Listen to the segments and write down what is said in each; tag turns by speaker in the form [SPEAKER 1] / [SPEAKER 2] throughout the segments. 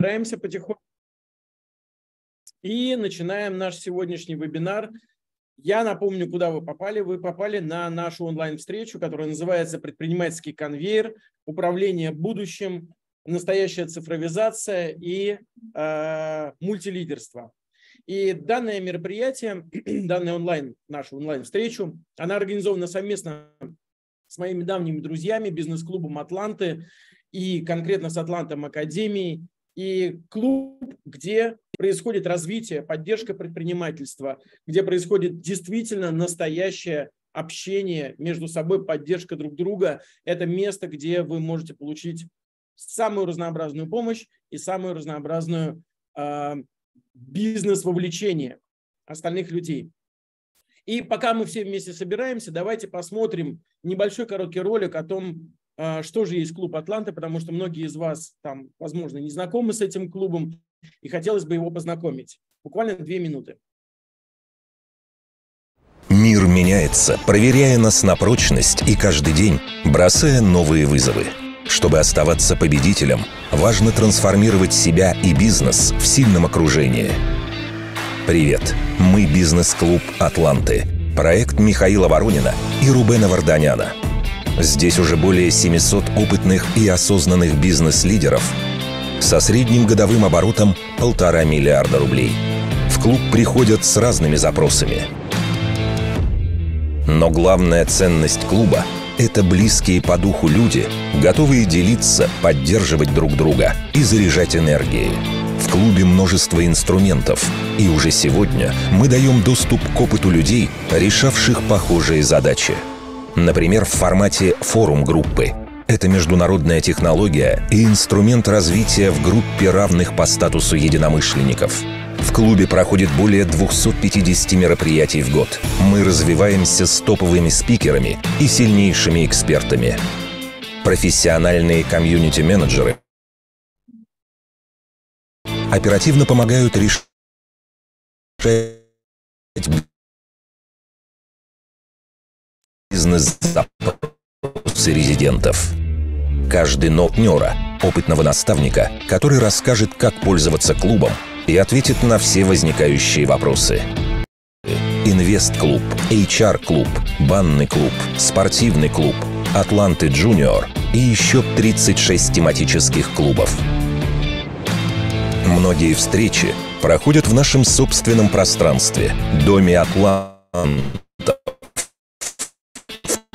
[SPEAKER 1] Собираемся потихоньку и начинаем наш сегодняшний вебинар. Я напомню, куда вы попали. Вы попали на нашу онлайн-встречу, которая называется «Предпринимательский конвейер. Управление будущим. Настоящая цифровизация и э, мультилидерство». И данное мероприятие, данная онлайн, нашу онлайн-встречу, она организована совместно с моими давними друзьями, бизнес-клубом «Атланты» и конкретно с «Атлантом Академией» и клуб, где происходит развитие, поддержка предпринимательства, где происходит действительно настоящее общение между собой, поддержка друг друга. Это место, где вы можете получить самую разнообразную помощь и самую разнообразную э, бизнес-вовлечение остальных людей. И пока мы все вместе собираемся, давайте посмотрим небольшой короткий ролик о том, а, что же есть клуб Атланты, потому что многие из вас там, возможно, не знакомы с этим клубом, и хотелось бы его познакомить. Буквально две минуты.
[SPEAKER 2] Мир меняется, проверяя нас на прочность и каждый день бросая новые вызовы. Чтобы оставаться победителем, важно трансформировать себя и бизнес в сильном окружении. Привет! Мы бизнес-клуб «Атланты». Проект Михаила Воронина и Рубена Варданяна – Здесь уже более 700 опытных и осознанных бизнес-лидеров со средним годовым оборотом полтора миллиарда рублей. В клуб приходят с разными запросами. Но главная ценность клуба – это близкие по духу люди, готовые делиться, поддерживать друг друга и заряжать энергией. В клубе множество инструментов, и уже сегодня мы даем доступ к опыту людей, решавших похожие задачи – например, в формате форум-группы. Это международная технология и инструмент развития в группе равных по статусу единомышленников. В клубе проходит более 250 мероприятий в год. Мы развиваемся с топовыми спикерами и сильнейшими экспертами. Профессиональные комьюнити-менеджеры
[SPEAKER 1] оперативно помогают решать бизнес-запросы
[SPEAKER 2] резидентов. Каждый партнера, опытного наставника, который расскажет, как пользоваться клубом и ответит на все возникающие вопросы. Инвест-клуб, HR-клуб, банный клуб, спортивный клуб, Атланты Джуниор и еще 36 тематических клубов. Многие встречи проходят в нашем собственном пространстве – Доме Атлант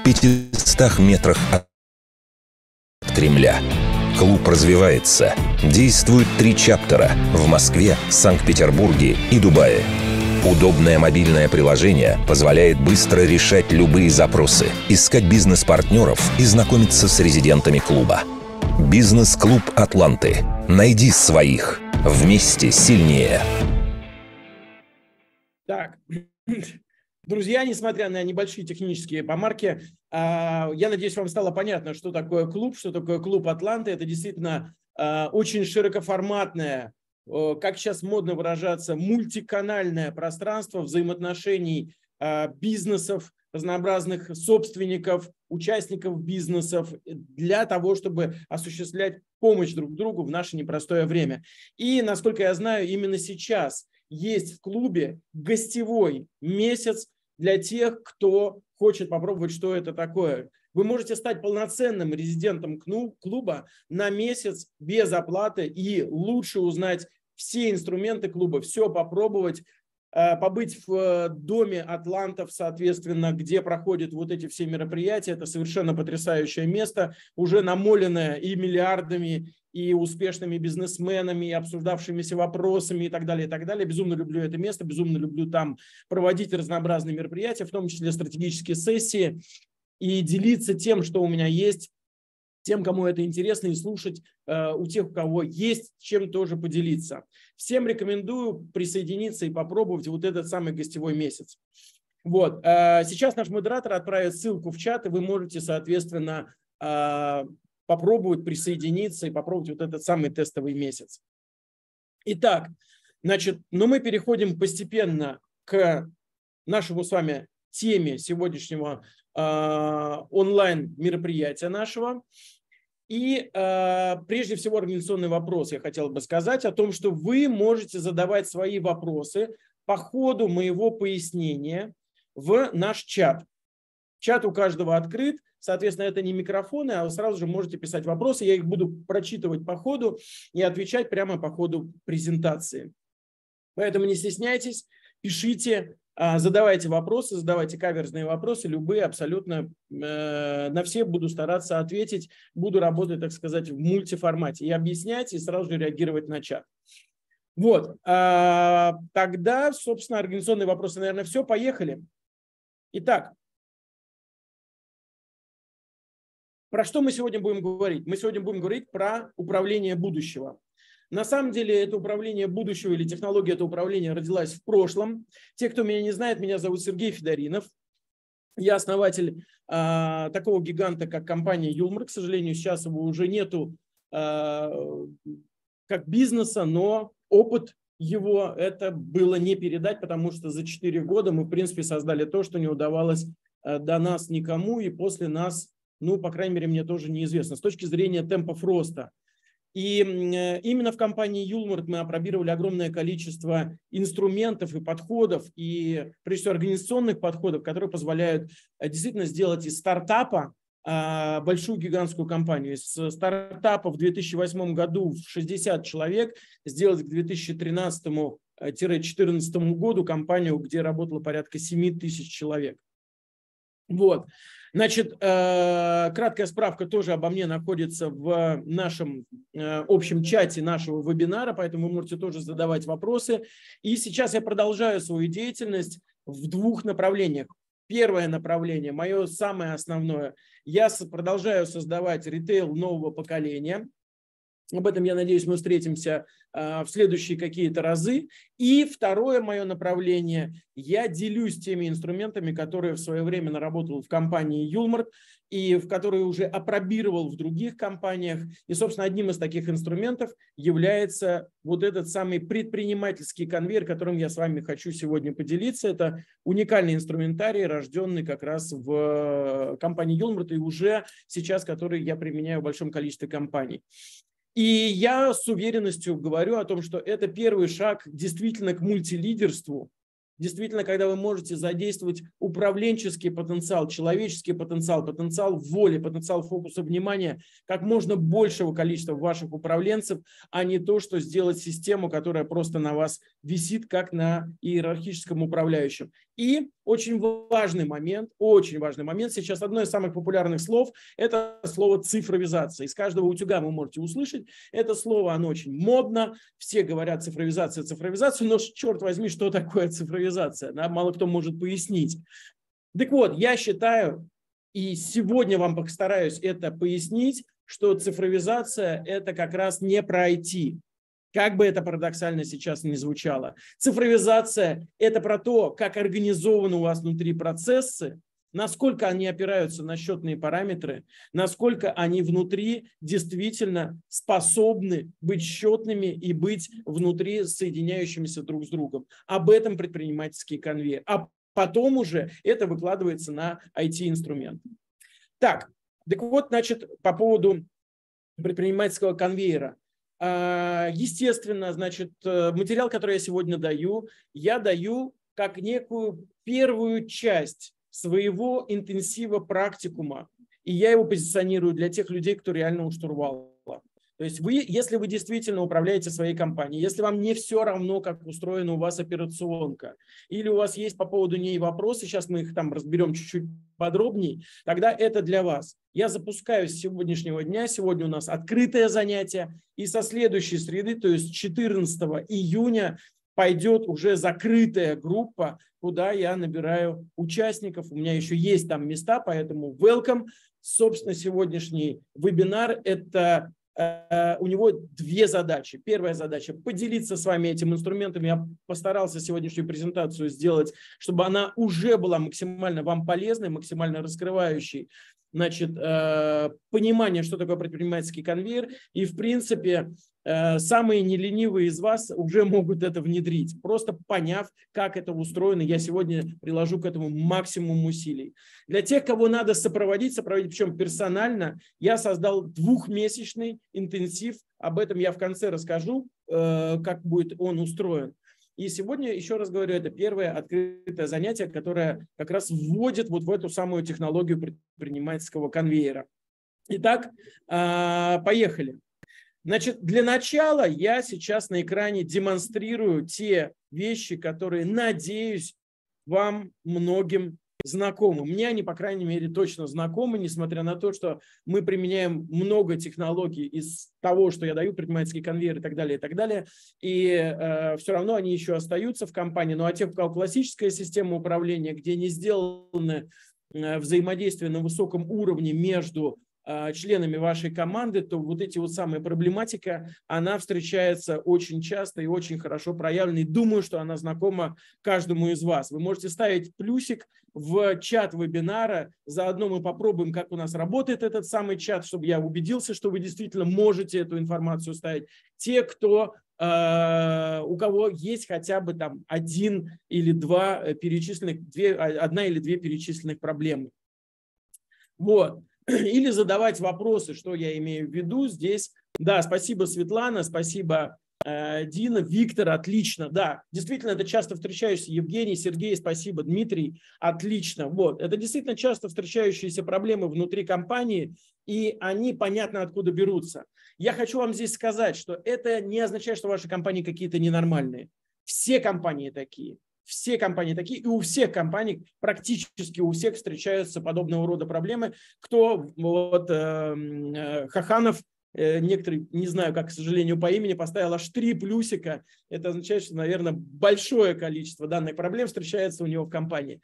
[SPEAKER 2] 500 метрах от Кремля. Клуб развивается. Действуют три чаптера в Москве, Санкт-Петербурге и Дубае. Удобное мобильное приложение позволяет быстро решать любые запросы, искать бизнес-партнеров и знакомиться с резидентами клуба. Бизнес-клуб «Атланты». Найди своих. Вместе сильнее.
[SPEAKER 1] Так, Друзья, несмотря на небольшие технические помарки, а, я надеюсь, вам стало понятно, что такое клуб, что такое клуб Атланты. Это действительно а, очень широкоформатное, как сейчас модно выражаться, мультиканальное пространство взаимоотношений а, бизнесов, разнообразных собственников, участников бизнесов для того, чтобы осуществлять помощь друг другу в наше непростое время. И, насколько я знаю, именно сейчас – есть в клубе гостевой месяц для тех, кто хочет попробовать, что это такое. Вы можете стать полноценным резидентом клуба на месяц без оплаты и лучше узнать все инструменты клуба, все попробовать, э, побыть в э, доме атлантов, соответственно, где проходят вот эти все мероприятия. Это совершенно потрясающее место, уже намоленное и миллиардами, и успешными бизнесменами, и обсуждавшимися вопросами и так далее, и так далее. Безумно люблю это место, безумно люблю там проводить разнообразные мероприятия, в том числе стратегические сессии, и делиться тем, что у меня есть, тем, кому это интересно, и слушать э, у тех, у кого есть чем тоже поделиться. Всем рекомендую присоединиться и попробовать вот этот самый гостевой месяц. Вот. Э, сейчас наш модератор отправит ссылку в чат, и вы можете, соответственно, э, попробовать присоединиться и попробовать вот этот самый тестовый месяц. Итак, значит, ну мы переходим постепенно к нашему с вами теме сегодняшнего э, а, онлайн мероприятия нашего. И э, прежде всего организационный вопрос я хотел бы сказать о том, что вы можете задавать свои вопросы по ходу моего пояснения в наш чат. Чат у каждого открыт. Соответственно, это не микрофоны, а вы сразу же можете писать вопросы. Я их буду прочитывать по ходу и отвечать прямо по ходу презентации. Поэтому не стесняйтесь, пишите, а, задавайте вопросы, задавайте каверзные вопросы, любые абсолютно. Э, на все буду стараться ответить, буду работать, так сказать, в мультиформате и объяснять, и сразу же реагировать на чат. Вот, а, тогда, собственно, организационные вопросы, наверное, все, поехали. Итак, Про что мы сегодня будем говорить? Мы сегодня будем говорить про управление будущего. На самом деле это управление будущего или технология этого управления родилась в прошлом. Те, кто меня не знает, меня зовут Сергей Федоринов. Я основатель э, такого гиганта, как компания Юлмар. К сожалению, сейчас его уже нету э, как бизнеса, но опыт его это было не передать, потому что за 4 года мы, в принципе, создали то, что не удавалось а, до нас никому, и после нас ну, по крайней мере, мне тоже неизвестно, с точки зрения темпов роста. И э, именно в компании Юлмарт мы опробировали огромное количество инструментов и подходов, и прежде всего организационных подходов, которые позволяют э, действительно сделать из стартапа а, большую гигантскую компанию. Из э, стартапа в 2008 году в 60 человек сделать к 2013-2014 году компанию, где работало порядка 7 тысяч человек. Вот. Значит, э, краткая справка тоже обо мне находится в нашем э, общем чате нашего вебинара, поэтому вы можете тоже задавать вопросы. И сейчас я продолжаю свою деятельность в двух направлениях. Первое направление, мое самое основное, я продолжаю создавать ритейл нового поколения. Об этом, я надеюсь, мы встретимся а, в следующие какие-то разы. И второе мое направление. Я делюсь теми инструментами, которые в свое время наработал в компании Юлмарт и в которые уже опробировал в других компаниях. И, собственно, одним из таких инструментов является вот этот самый предпринимательский конвейер, которым я с вами хочу сегодня поделиться. Это уникальный инструментарий, рожденный как раз в э, компании Юлмарт и уже сейчас, который я применяю в большом количестве компаний. И я с уверенностью говорю о том, что это первый шаг действительно к мультилидерству, действительно, когда вы можете задействовать управленческий потенциал, человеческий потенциал, потенциал воли, потенциал фокуса внимания как можно большего количества ваших управленцев, а не то, что сделать систему, которая просто на вас висит, как на иерархическом управляющем. И очень важный момент, очень важный момент. Сейчас одно из самых популярных слов – это слово цифровизация. Из каждого утюга вы можете услышать. Это слово, оно очень модно. Все говорят цифровизация, цифровизация, но черт возьми, что такое цифровизация? Да, мало кто может пояснить. Так вот, я считаю, и сегодня вам постараюсь это пояснить, что цифровизация – это как раз не про IT. Как бы это парадоксально сейчас не звучало. Цифровизация – это про то, как организованы у вас внутри процессы, насколько они опираются на счетные параметры, насколько они внутри действительно способны быть счетными и быть внутри соединяющимися друг с другом. Об этом предпринимательский конвейер. А потом уже это выкладывается на IT-инструмент. Так, так вот, значит, по поводу предпринимательского конвейера. А, естественно, значит, э, материал, который я сегодня даю, я даю как некую первую часть своего интенсива практикума. И я его позиционирую для тех людей, кто реально у штурвала. То есть вы, если вы действительно управляете своей компанией, если вам не все равно, как устроена у вас операционка, или у вас есть по поводу ней вопросы, сейчас мы их там разберем чуть-чуть подробнее, тогда это для вас. Я запускаю с сегодняшнего дня, сегодня у нас открытое занятие, и со следующей среды, то есть 14 июня, пойдет уже закрытая группа, куда я набираю участников. У меня еще есть там места, поэтому welcome. Собственно, сегодняшний вебинар – это Э, у него две задачи. Первая задача – поделиться с вами этим инструментом. Я постарался сегодняшнюю презентацию сделать, чтобы она уже была максимально вам полезной, максимально раскрывающей значит, э, понимание, что такое предпринимательский конвейер, и, в принципе, э, самые неленивые из вас уже могут это внедрить, просто поняв, как это устроено. Я сегодня приложу к этому максимум усилий. Для тех, кого надо сопроводить, сопроводить, причем персонально, я создал двухмесячный интенсив. Об этом я в конце расскажу, э, как будет он устроен. И сегодня, еще раз говорю, это первое открытое занятие, которое как раз вводит вот в эту самую технологию предпринимательского конвейера. Итак, а, поехали. Значит, для начала я сейчас на экране демонстрирую те вещи, которые, надеюсь, вам многим знакомы. Мне они, по крайней мере, точно знакомы, несмотря на то, что мы применяем много технологий из того, что я даю, предпринимательские конвейеры и так далее, и так далее. И э, все равно они еще остаются в компании. Ну а те, у кого классическая система управления, где не сделаны э, взаимодействия на высоком уровне между а, членами вашей команды, то вот эти вот самые проблематика, она встречается очень часто и очень хорошо проявлена. И думаю, что она знакома каждому из вас. Вы можете ставить плюсик в чат вебинара. Заодно мы попробуем, как у нас работает этот самый чат, чтобы я убедился, что вы действительно можете эту информацию ставить. Те, кто а, у кого есть хотя бы там один или два перечисленных, две, а, одна или две перечисленных проблемы. Вот. или задавать вопросы, что я имею в виду здесь. Да, спасибо, Светлана, спасибо, э, Дина, Виктор, отлично, да, действительно, это часто встречающийся, Евгений, Сергей, спасибо, Дмитрий, отлично, вот, это действительно часто встречающиеся проблемы внутри компании, и они понятно откуда берутся. Я хочу вам здесь сказать, что это не означает, что ваши компании какие-то ненормальные, все компании такие, все компании такие, и у всех компаний, практически у всех встречаются подобного рода проблемы. Кто вот эм, э, Хаханов, э, некоторые, не знаю, как, к сожалению, по имени, поставил аж три плюсика. Это означает, что, наверное, большое количество данных проблем встречается у него в компании.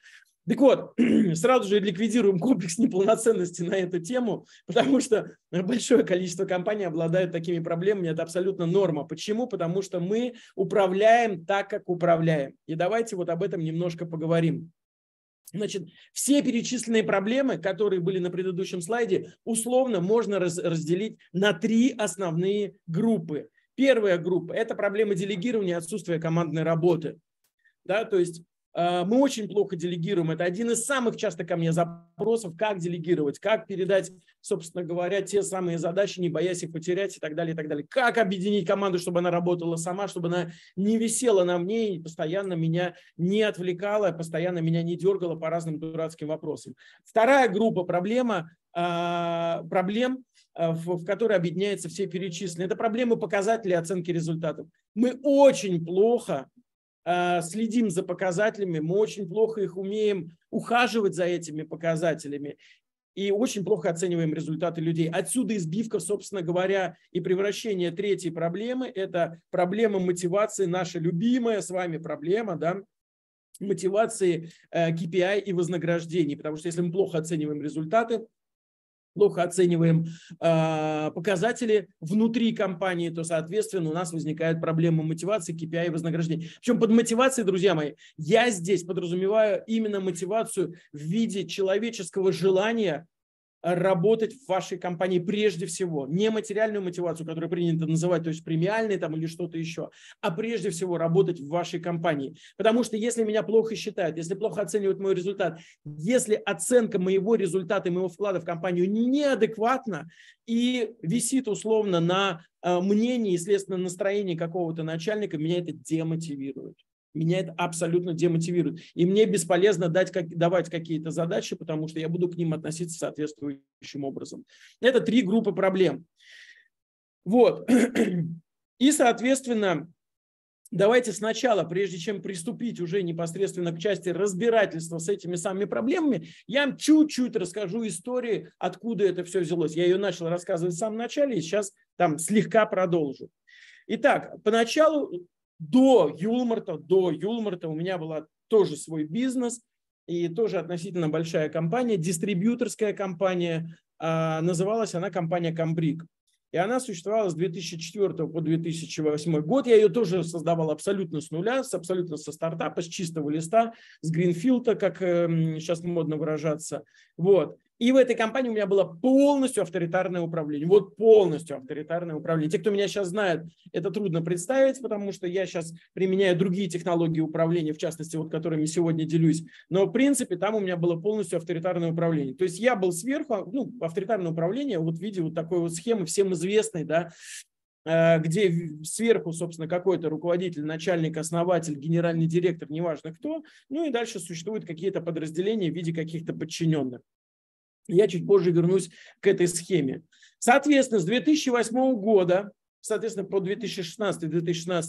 [SPEAKER 1] Так вот, сразу же ликвидируем комплекс неполноценности на эту тему, потому что большое количество компаний обладают такими проблемами, это абсолютно норма. Почему? Потому что мы управляем так, как управляем. И давайте вот об этом немножко поговорим. Значит, все перечисленные проблемы, которые были на предыдущем слайде, условно можно раз разделить на три основные группы. Первая группа – это проблема делегирования и отсутствия командной работы. Да, то есть Э, мы очень плохо делегируем. Это один из самых часто ко мне запросов, как делегировать, как передать, собственно говоря, те самые задачи, не боясь их потерять и так далее, и так далее. Как объединить команду, чтобы она работала сама, чтобы она не висела на мне и постоянно меня не отвлекала, постоянно меня не дергала по разным дурацким вопросам. Вторая группа проблема, э, проблем э, в, которой объединяются все перечисленные. Это проблемы показателей оценки результатов. Мы очень плохо Э, следим за показателями, мы очень плохо их умеем ухаживать за этими показателями и очень плохо оцениваем результаты людей. Отсюда избивка, собственно говоря, и превращение третьей проблемы – это проблема мотивации, наша любимая с вами проблема, да, мотивации KPI э, а и вознаграждений, потому что если мы плохо оцениваем результаты, плохо оцениваем э, показатели внутри компании, то, соответственно, у нас возникает проблема мотивации, KPI а и вознаграждения. Причем под мотивацией, друзья мои, я здесь подразумеваю именно мотивацию в виде человеческого желания работать в вашей компании прежде всего. Не материальную мотивацию, которую принято называть, то есть премиальной там или что-то еще, а прежде всего работать в вашей компании. Потому что если меня плохо считают, если плохо оценивают мой результат, если оценка моего результата, и моего вклада в компанию неадекватна и висит условно на э, мнении и, следственно, настроении какого-то начальника, меня это демотивирует. Меня это абсолютно демотивирует. И мне бесполезно дать, как, давать какие-то задачи, потому что я буду к ним относиться соответствующим образом. Это три группы проблем. Вот. И, соответственно, давайте сначала, прежде чем приступить уже непосредственно к части разбирательства с этими самыми проблемами, я вам чуть-чуть расскажу истории, откуда это все взялось. Я ее начал рассказывать в самом начале и сейчас там слегка продолжу. Итак, поначалу до Юлмарта, до Юлмарта у меня была тоже свой бизнес и тоже относительно большая компания, дистрибьюторская компания, а, называлась она компания «Камбрик». И она существовала с 2004 по 2008 год. Я ее тоже создавал абсолютно с нуля, с, абсолютно со стартапа, с чистого листа, с гринфилда, как сейчас эм, модно выражаться. Вот. И в этой компании у меня было полностью авторитарное управление. Вот полностью авторитарное управление. Те, кто меня сейчас знает, это трудно представить, потому что я сейчас применяю другие технологии управления, в частности, вот которыми сегодня делюсь. Но, в принципе, там у меня было полностью авторитарное управление. То есть я был сверху, ну, авторитарное управление, вот в виде вот такой вот схемы, всем известной, да, э, где сверху, собственно, какой-то руководитель, начальник, основатель, генеральный директор, неважно кто, ну и дальше существуют какие-то подразделения в виде каких-то подчиненных. Я чуть позже вернусь к этой схеме. Соответственно, с 2008 года, соответственно, по 2016-2016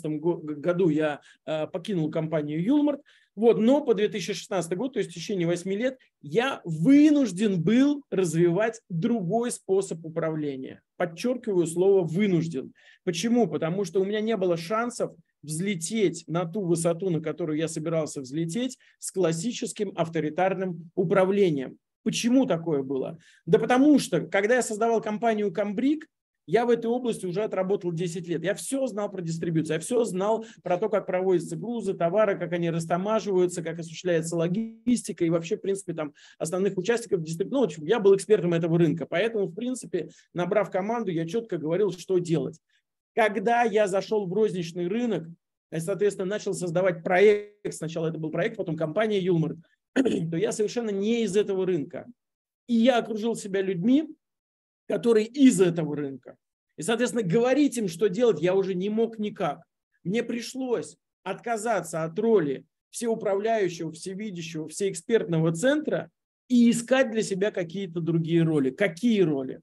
[SPEAKER 1] году я э, покинул компанию Юлмарт. Вот, но по 2016 году, то есть в течение 8 лет, я вынужден был развивать другой способ управления. Подчеркиваю слово «вынужден». Почему? Потому что у меня не было шансов взлететь на ту высоту, на которую я собирался взлететь, с классическим авторитарным управлением. Почему такое было? Да потому что, когда я создавал компанию Камбрик, я в этой области уже отработал 10 лет. Я все знал про дистрибьюцию, я все знал про то, как проводятся грузы, товары, как они растамаживаются, как осуществляется логистика и вообще, в принципе, там основных участников дистрибьюции. Ну, в общем, я был экспертом этого рынка, поэтому, в принципе, набрав команду, я четко говорил, что делать. Когда я зашел в розничный рынок, я, соответственно, начал создавать проект. Сначала это был проект, потом компания Юлмарт. то я совершенно не из этого рынка. И я окружил себя людьми, которые из этого рынка. И, соответственно, говорить им, что делать, я уже не мог никак. Мне пришлось отказаться от роли всеуправляющего, всевидящего, всеэкспертного центра и искать для себя какие-то другие роли. Какие роли?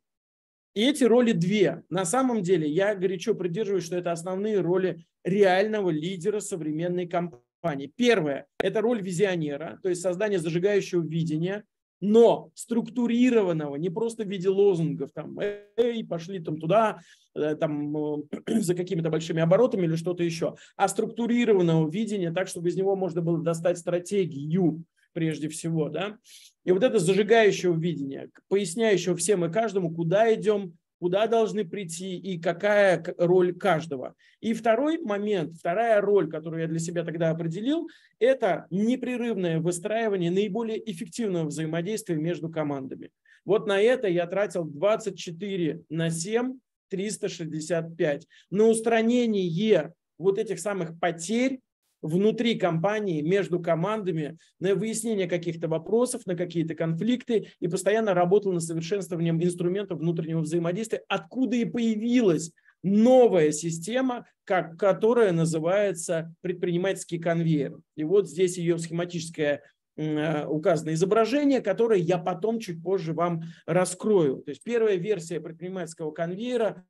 [SPEAKER 1] И эти роли две. На самом деле я горячо придерживаюсь, что это основные роли реального лидера современной компании компании. Первое – это роль визионера, то есть создание зажигающего видения, но структурированного, не просто в виде лозунгов, там, эй, пошли там туда, э, там, э, за какими-то большими оборотами или что-то еще, а структурированного видения так, чтобы из него можно было достать стратегию, прежде всего, да, и вот это зажигающего видения, поясняющего всем и каждому, куда идем, куда должны прийти и какая роль каждого. И второй момент, вторая роль, которую я для себя тогда определил, это непрерывное выстраивание наиболее эффективного взаимодействия между командами. Вот на это я тратил 24 на 7, 365. На устранение вот этих самых потерь, внутри компании, между командами, на выяснение каких-то вопросов, на какие-то конфликты и постоянно работал над совершенствованием инструментов внутреннего взаимодействия, откуда и появилась новая система, как, которая называется предпринимательский конвейер. И вот здесь ее схематическое э, указано изображение, которое я потом чуть позже вам раскрою. То есть первая версия предпринимательского конвейера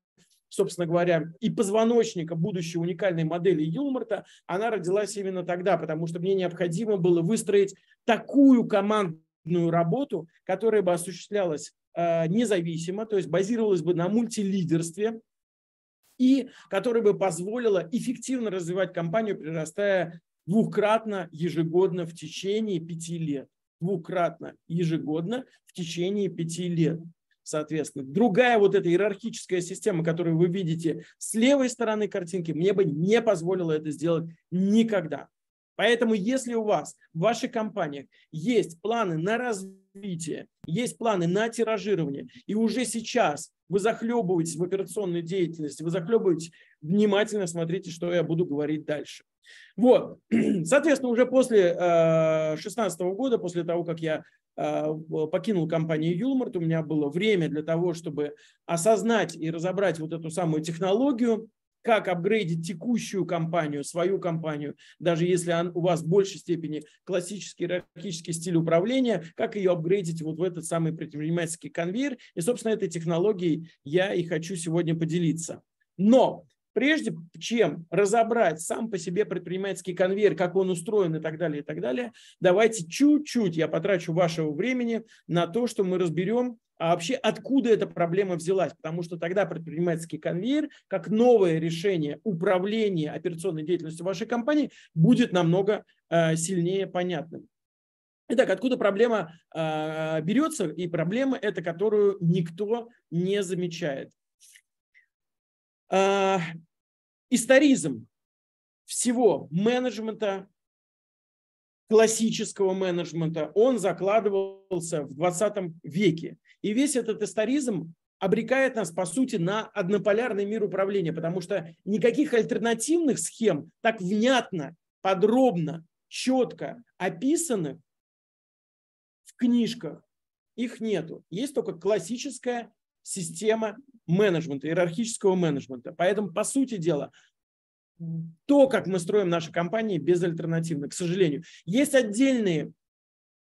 [SPEAKER 1] собственно говоря, и позвоночника будущей уникальной модели Юлморта, она родилась именно тогда, потому что мне необходимо было выстроить такую командную работу, которая бы осуществлялась э, независимо, то есть базировалась бы на мультилидерстве, и которая бы позволила эффективно развивать компанию, прирастая двукратно ежегодно в течение пяти лет. Двукратно ежегодно в течение пяти лет соответственно. Другая вот эта иерархическая система, которую вы видите с левой стороны картинки, мне бы не позволила это сделать никогда. Поэтому, если у вас в ваших компаниях есть планы на развитие, есть планы на тиражирование, и уже сейчас вы захлебываетесь в операционной деятельности, вы захлебываетесь, внимательно смотрите, что я буду говорить дальше. Вот, соответственно, уже после 2016 э, года, после того, как я а, покинул компанию Юлмарт, у меня было время для того, чтобы осознать и разобрать вот эту самую технологию, как апгрейдить текущую компанию, свою компанию, даже если у вас в большей степени классический иерархический стиль управления, как ее апгрейдить вот в этот самый предпринимательский конвейер. И, собственно, этой технологией я и хочу сегодня поделиться. Но прежде чем разобрать сам по себе предпринимательский конвейер, как он устроен и так далее, и так далее, давайте чуть-чуть я потрачу вашего времени на то, что мы разберем, а вообще откуда эта проблема взялась, потому что тогда предпринимательский конвейер, как новое решение управления операционной деятельностью вашей компании, будет намного э, сильнее понятным. Итак, откуда проблема э, берется? И проблема это, которую никто не замечает. А, историзм всего менеджмента, классического менеджмента, он закладывался в 20 веке. И весь этот историзм обрекает нас, по сути, на однополярный мир управления, потому что никаких альтернативных схем так внятно, подробно, четко описанных в книжках их нету. Есть только классическая система менеджмента, иерархического менеджмента. Поэтому, по сути дела, то, как мы строим наши компании, безальтернативно, к сожалению. Есть отдельные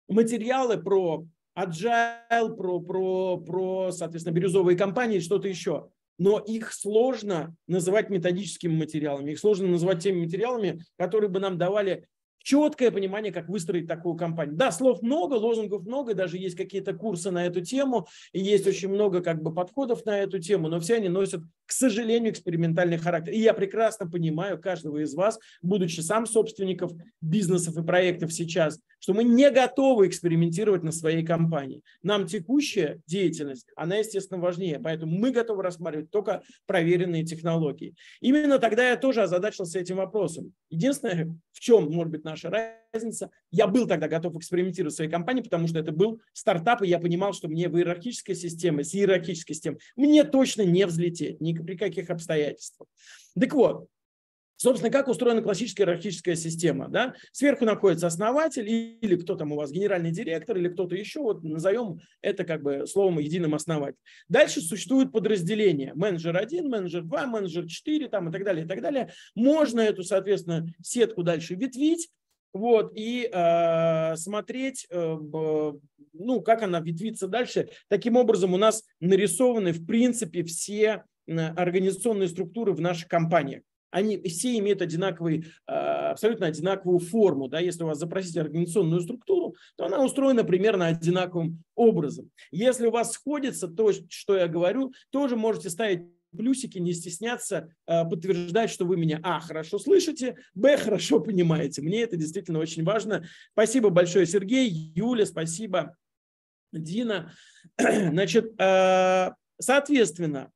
[SPEAKER 1] материалы про agile, про, про, про соответственно, бирюзовые компании, и что-то еще. Но их сложно называть методическими материалами, их сложно называть теми материалами, которые бы нам давали четкое понимание, как выстроить такую компанию. Да, слов много, лозунгов много, даже есть какие-то курсы на эту тему, и есть очень много как бы подходов на эту тему, но все они носят к сожалению, экспериментальный характер. И я прекрасно понимаю каждого из вас, будучи сам собственников бизнесов и проектов сейчас, что мы не готовы экспериментировать на своей компании. Нам текущая деятельность, она, естественно, важнее, поэтому мы готовы рассматривать только проверенные технологии. Именно тогда я тоже озадачился этим вопросом. Единственное, в чем, может быть, наша разница, разница. Я был тогда готов экспериментировать в своей компании, потому что это был стартап, и я понимал, что мне в иерархической системе, с иерархической системой, мне точно не взлететь, ни при каких обстоятельствах. Так вот, Собственно, как устроена классическая иерархическая система. Да? Сверху находится основатель или кто там у вас, генеральный директор или кто-то еще, вот назовем это как бы словом единым основатель. Дальше существуют подразделения. Менеджер 1, менеджер 2, менеджер 4 там, и так далее, и так далее. Можно эту, соответственно, сетку дальше ветвить, вот, и э, смотреть, э, ну, как она ветвится дальше. Таким образом, у нас нарисованы, в принципе, все э, организационные структуры в нашей компании. Они все имеют одинаковый, э, абсолютно одинаковую форму. Да? Если у вас запросить организационную структуру, то она устроена примерно одинаковым образом. Если у вас сходится то, что я говорю, тоже можете ставить плюсики, не стесняться а, подтверждать, что вы меня, а, хорошо слышите, б, хорошо понимаете. Мне это действительно очень важно. Спасибо большое, Сергей, Юля, спасибо, Дина. Значит, а, соответственно,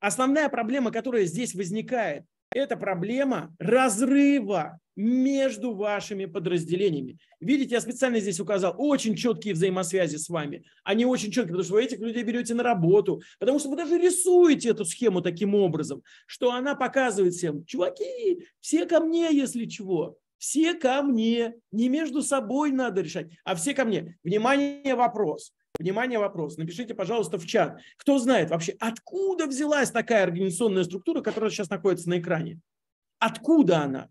[SPEAKER 1] основная проблема, которая здесь возникает, это проблема разрыва между вашими подразделениями. Видите, я специально здесь указал очень четкие взаимосвязи с вами. Они а очень четкие, потому что вы этих людей берете на работу, потому что вы даже рисуете эту схему таким образом, что она показывает всем, чуваки, все ко мне, если чего. Все ко мне. Не между собой надо решать, а все ко мне. Внимание, вопрос. Внимание, вопрос. Напишите, пожалуйста, в чат. Кто знает вообще, откуда взялась такая организационная структура, которая сейчас находится на экране? Откуда она?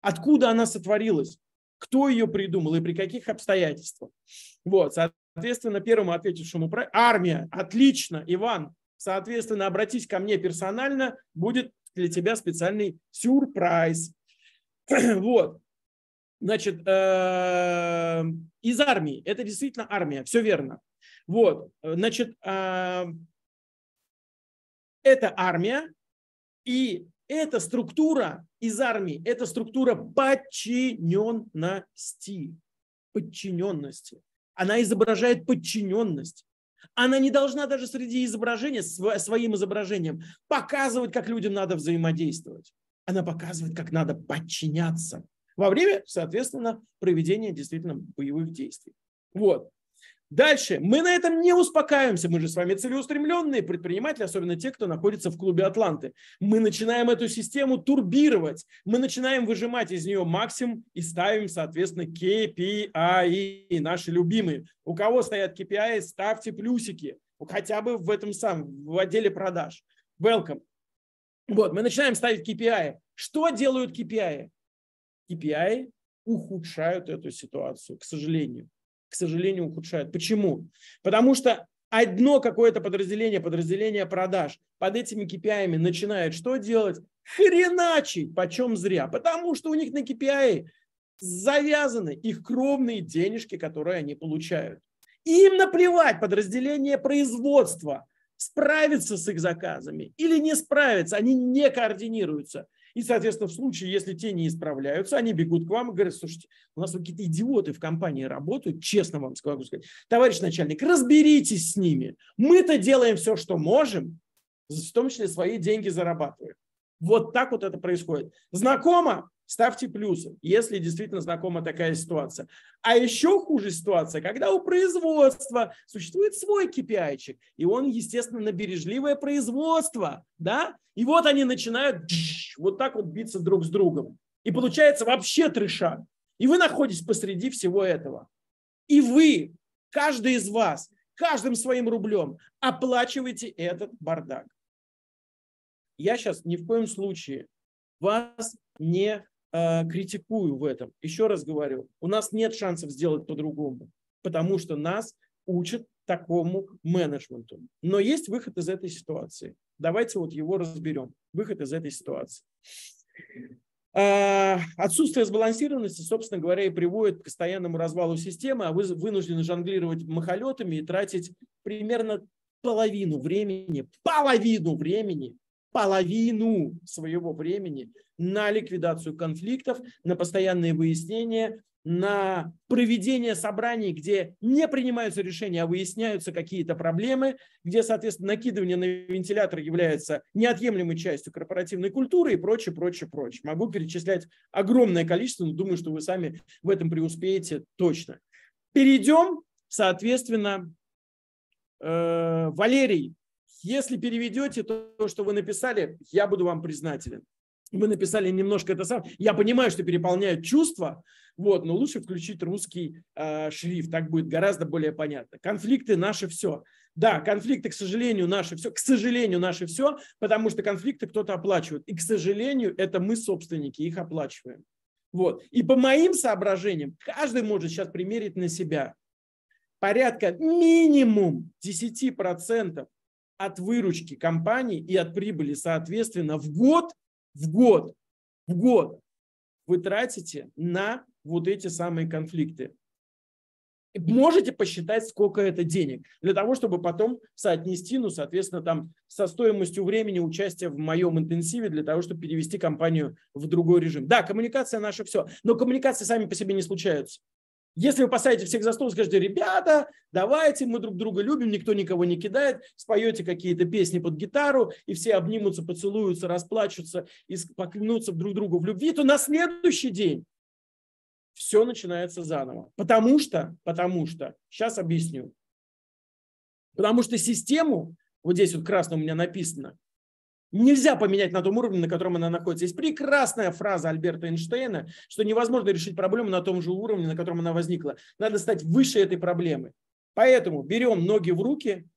[SPEAKER 1] Откуда она сотворилась? Кто ее придумал и при каких обстоятельствах? Вот, соответственно, первому ответившему про армия. Отлично, Иван. Соответственно, обратись ко мне персонально, будет для тебя специальный сюрприз. вот. Значит, э, из армии. Это действительно армия, все верно. Вот, э, значит, а, это армия, и эта структура из армии, это структура подчиненности. Подчиненности. Она изображает подчиненность. Она не должна даже среди изображения, своим изображением, показывать, как людям надо взаимодействовать. Она показывает, как надо подчиняться во время, соответственно, проведения действительно боевых действий. Вот. Дальше. Мы на этом не успокаиваемся. Мы же с вами целеустремленные предприниматели, особенно те, кто находится в клубе Атланты. Мы начинаем эту систему турбировать. Мы начинаем выжимать из нее максимум и ставим, соответственно, KPI, а наши любимые. У кого стоят KPI, а ставьте плюсики. Хотя бы в этом самом, в отделе продаж. Welcome. Вот, мы начинаем ставить KPI. А Что делают KPI? KPI ухудшают эту ситуацию, к сожалению к сожалению, ухудшают. Почему? Потому что одно какое-то подразделение, подразделение продаж под этими KPI начинает что делать? Хреначить, почем зря. Потому что у них на KPI завязаны их кровные денежки, которые они получают. им наплевать подразделение производства, справиться с их заказами или не справиться, они не координируются. И, соответственно, в случае, если те не исправляются, они бегут к вам и говорят, слушайте, у нас какие-то идиоты в компании работают, честно вам скажу, сказать. Товарищ начальник, разберитесь с ними. Мы-то делаем все, что можем, в том числе свои деньги зарабатываем. Вот так вот это происходит. Знакомо? Ставьте плюсы, если действительно знакома такая ситуация. А еще хуже ситуация, когда у производства существует свой kpi и он, естественно, на бережливое производство, да? И вот они начинают вот так вот биться друг с другом. И получается вообще трешак. И вы находитесь посреди всего этого. И вы, каждый из вас, каждым своим рублем оплачиваете этот бардак я сейчас ни в коем случае вас не э, критикую в этом. Еще раз говорю, у нас нет шансов сделать по-другому, потому что нас учат такому менеджменту. Но есть выход из этой ситуации. Давайте вот его разберем. Выход из этой ситуации. А, отсутствие сбалансированности, собственно говоря, и приводит к постоянному развалу системы, а вы вынуждены жонглировать махолетами и тратить примерно половину времени, половину времени половину своего времени на ликвидацию конфликтов, на постоянные выяснения, на проведение собраний, где не принимаются решения, а выясняются какие-то проблемы, где, соответственно, накидывание на вентилятор является неотъемлемой частью корпоративной культуры и прочее, прочее, прочее. Могу перечислять огромное количество, но думаю, что вы сами в этом преуспеете точно. Перейдем, соответственно, э, Валерий, если переведете то, что вы написали, я буду вам признателен. Вы написали немножко это сам. Я понимаю, что переполняют чувства, вот, но лучше включить русский э, шрифт. Так будет гораздо более понятно. Конфликты наши все. Да, конфликты, к сожалению, наши все. К сожалению, наши все, потому что конфликты кто-то оплачивает. И, к сожалению, это мы, собственники, их оплачиваем. Вот. И по моим соображениям, каждый может сейчас примерить на себя порядка минимум 10% от выручки компании и от прибыли, соответственно, в год, в год, в год вы тратите на вот эти самые конфликты. можете посчитать, сколько это денег, для того, чтобы потом соотнести, ну, соответственно, там со стоимостью времени участия в моем интенсиве, для того, чтобы перевести компанию в другой режим. Да, коммуникация наша все, но коммуникации сами по себе не случаются. Если вы посадите всех за стол и скажете, ребята, давайте, мы друг друга любим, никто никого не кидает, споете какие-то песни под гитару, и все обнимутся, поцелуются, расплачутся и поклянутся друг другу в любви, то на следующий день все начинается заново. Потому что, потому что, сейчас объясню. Потому что систему, вот здесь вот красно у меня написано, Нельзя поменять на том уровне, на котором она находится. Есть прекрасная фраза Альберта Эйнштейна, что невозможно решить проблему на том же уровне, на котором она возникла. Надо стать выше этой проблемы. Поэтому берем ноги в руки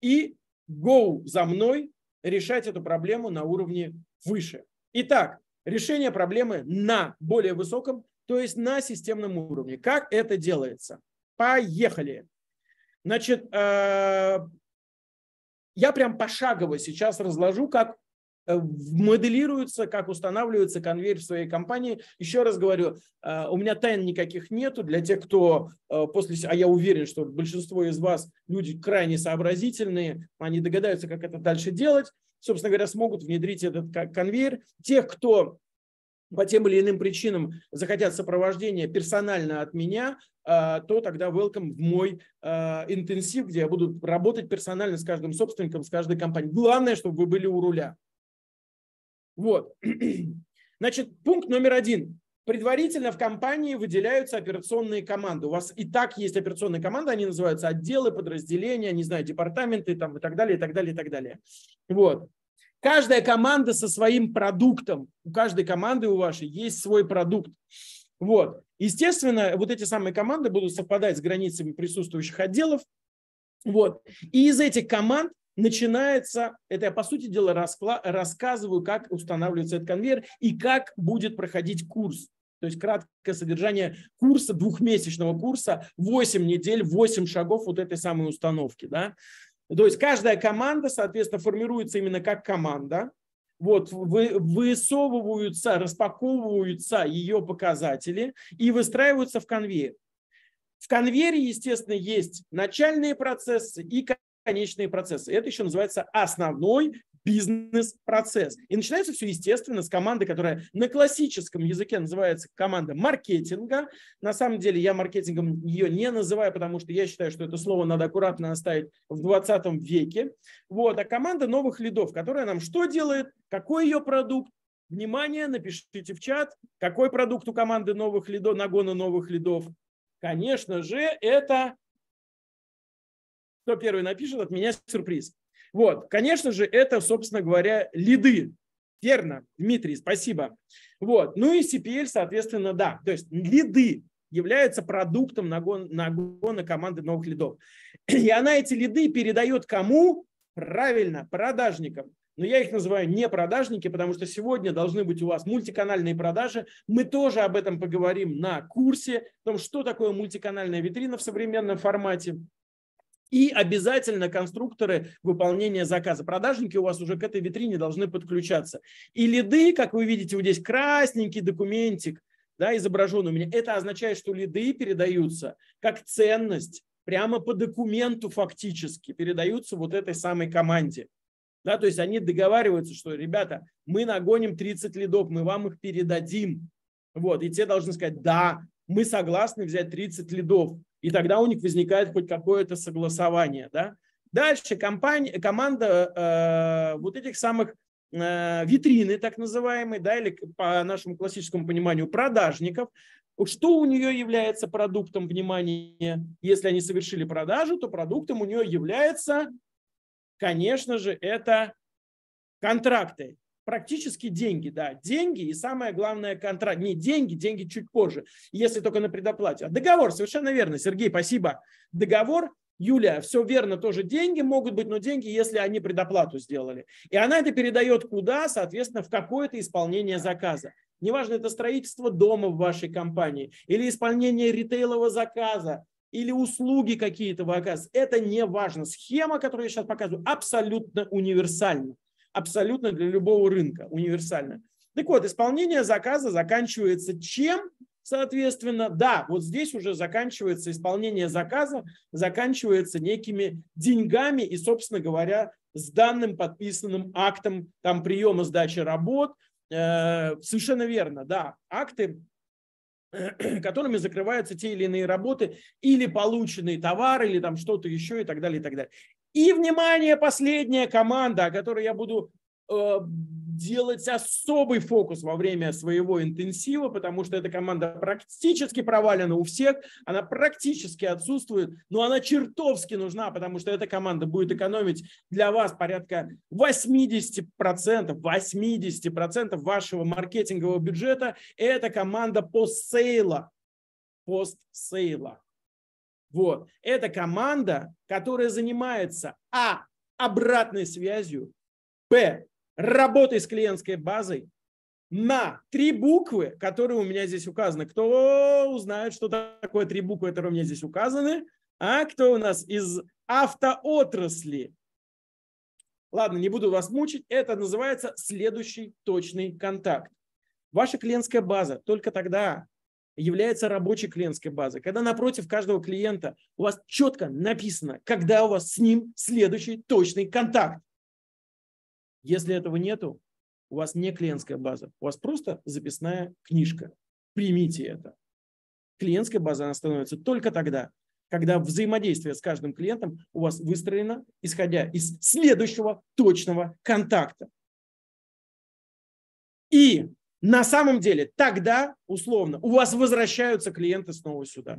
[SPEAKER 1] и go за мной решать эту проблему на уровне выше. Итак, решение проблемы на более высоком, то есть на системном уровне. Как это делается? Поехали. Значит, э, я прям пошагово сейчас разложу, как Э, моделируется, как устанавливается конвейер в своей компании. Еще раз говорю, э, у меня тайн никаких нету. Для тех, кто э, после... А я уверен, что большинство из вас люди крайне сообразительные, они догадаются, как это дальше делать. Собственно говоря, смогут внедрить этот конвейер. Тех, кто по тем или иным причинам захотят сопровождения персонально от меня, то тогда welcome в мой интенсив, где я буду работать персонально с каждым собственником, с каждой компанией. Главное, чтобы вы были у руля. Вот. Значит, пункт номер один. Предварительно в компании выделяются операционные команды. У вас и так есть операционные команды, они называются отделы, подразделения, не знаю, департаменты там, и так далее, и так далее, и так далее. Вот. Каждая команда со своим продуктом. У каждой команды у вашей есть свой продукт. Вот. Естественно, вот эти самые команды будут совпадать с границами присутствующих отделов. Вот. И из этих команд начинается, это я по сути дела раскла- рассказываю, как устанавливается этот конвейер и как будет проходить курс. То есть краткое содержание курса, двухмесячного курса, 8 недель, 8 шагов вот этой самой установки. Да? То есть каждая команда, соответственно, формируется именно как команда. Вот вы, высовываются, распаковываются ее показатели и выстраиваются в конвейер. В конвейере, естественно, есть начальные процессы и конечные процессы. Это еще называется основной бизнес-процесс. И начинается все, естественно, с команды, которая на классическом языке называется команда маркетинга. На самом деле я маркетингом ее не называю, потому что я считаю, что это слово надо аккуратно оставить в 20 веке. Вот. А команда новых лидов, которая нам что делает, какой ее продукт, Внимание, напишите в чат, какой продукт у команды новых лидов, нагона новых лидов. Конечно же, это кто первый напишет, от меня сюрприз. Вот, конечно же, это, собственно говоря, лиды. Верно, Дмитрий, спасибо. Вот, ну и CPL, соответственно, да. То есть лиды являются продуктом нагона, нагона команды новых лидов. И она эти лиды передает кому? Правильно, продажникам. Но я их называю не продажники, потому что сегодня должны быть у вас мультиканальные продажи. Мы тоже об этом поговорим на курсе, о том, что такое мультиканальная витрина в современном формате. И обязательно конструкторы выполнения заказа. Продажники у вас уже к этой витрине должны подключаться. И лиды, как вы видите, вот здесь красненький документик, да, изображен у меня. Это означает, что лиды передаются как ценность, прямо по документу фактически передаются вот этой самой команде. Да, то есть они договариваются, что, ребята, мы нагоним 30 лидов, мы вам их передадим. Вот, и те должны сказать, да, мы согласны взять 30 лидов и тогда у них возникает хоть какое-то согласование. Да? Дальше компания, команда э, вот этих самых э, витрины, так называемые, да, или по нашему классическому пониманию продажников, что у нее является продуктом внимания? Если они совершили продажу, то продуктом у нее является, конечно же, это контракты практически деньги, да, деньги и самое главное контракт. Не деньги, деньги чуть позже, если только на предоплате. А договор, совершенно верно, Сергей, спасибо. Договор, Юлия, все верно, тоже деньги могут быть, но деньги, если они предоплату сделали. И она это передает куда, соответственно, в какое-то исполнение заказа. Неважно, это строительство дома в вашей компании или исполнение ритейлового заказа, или услуги какие-то вы оказываете. Это не важно. Схема, которую я сейчас показываю, абсолютно универсальна абсолютно для любого рынка, универсально. Так вот, исполнение заказа заканчивается чем? Соответственно, да, вот здесь уже заканчивается исполнение заказа, заканчивается некими деньгами и, собственно говоря, с данным подписанным актом там приема сдачи работ. Э, совершенно верно, да, акты, которыми закрываются те или иные работы или полученные товары, или там что-то еще и так далее, и так далее. И, внимание, последняя команда, о которой я буду э, делать особый фокус во время своего интенсива, потому что эта команда практически провалена у всех, она практически отсутствует, но она чертовски нужна, потому что эта команда будет экономить для вас порядка 80%, 80% вашего маркетингового бюджета. Это команда постсейла, постсейла. Вот. Это команда, которая занимается А. Обратной связью. Б. Работой с клиентской базой. На три буквы, которые у меня здесь указаны. Кто узнает, что такое три буквы, которые у меня здесь указаны? А кто у нас из автоотрасли? Ладно, не буду вас мучить. Это называется следующий точный контакт. Ваша клиентская база только тогда является рабочей клиентской базой. Когда напротив каждого клиента у вас четко написано, когда у вас с ним следующий точный контакт. Если этого нету, у вас не клиентская база, у вас просто записная книжка. Примите это. Клиентская база она становится только тогда, когда взаимодействие с каждым клиентом у вас выстроено, исходя из следующего точного контакта. И на самом деле, тогда, условно, у вас возвращаются клиенты снова сюда.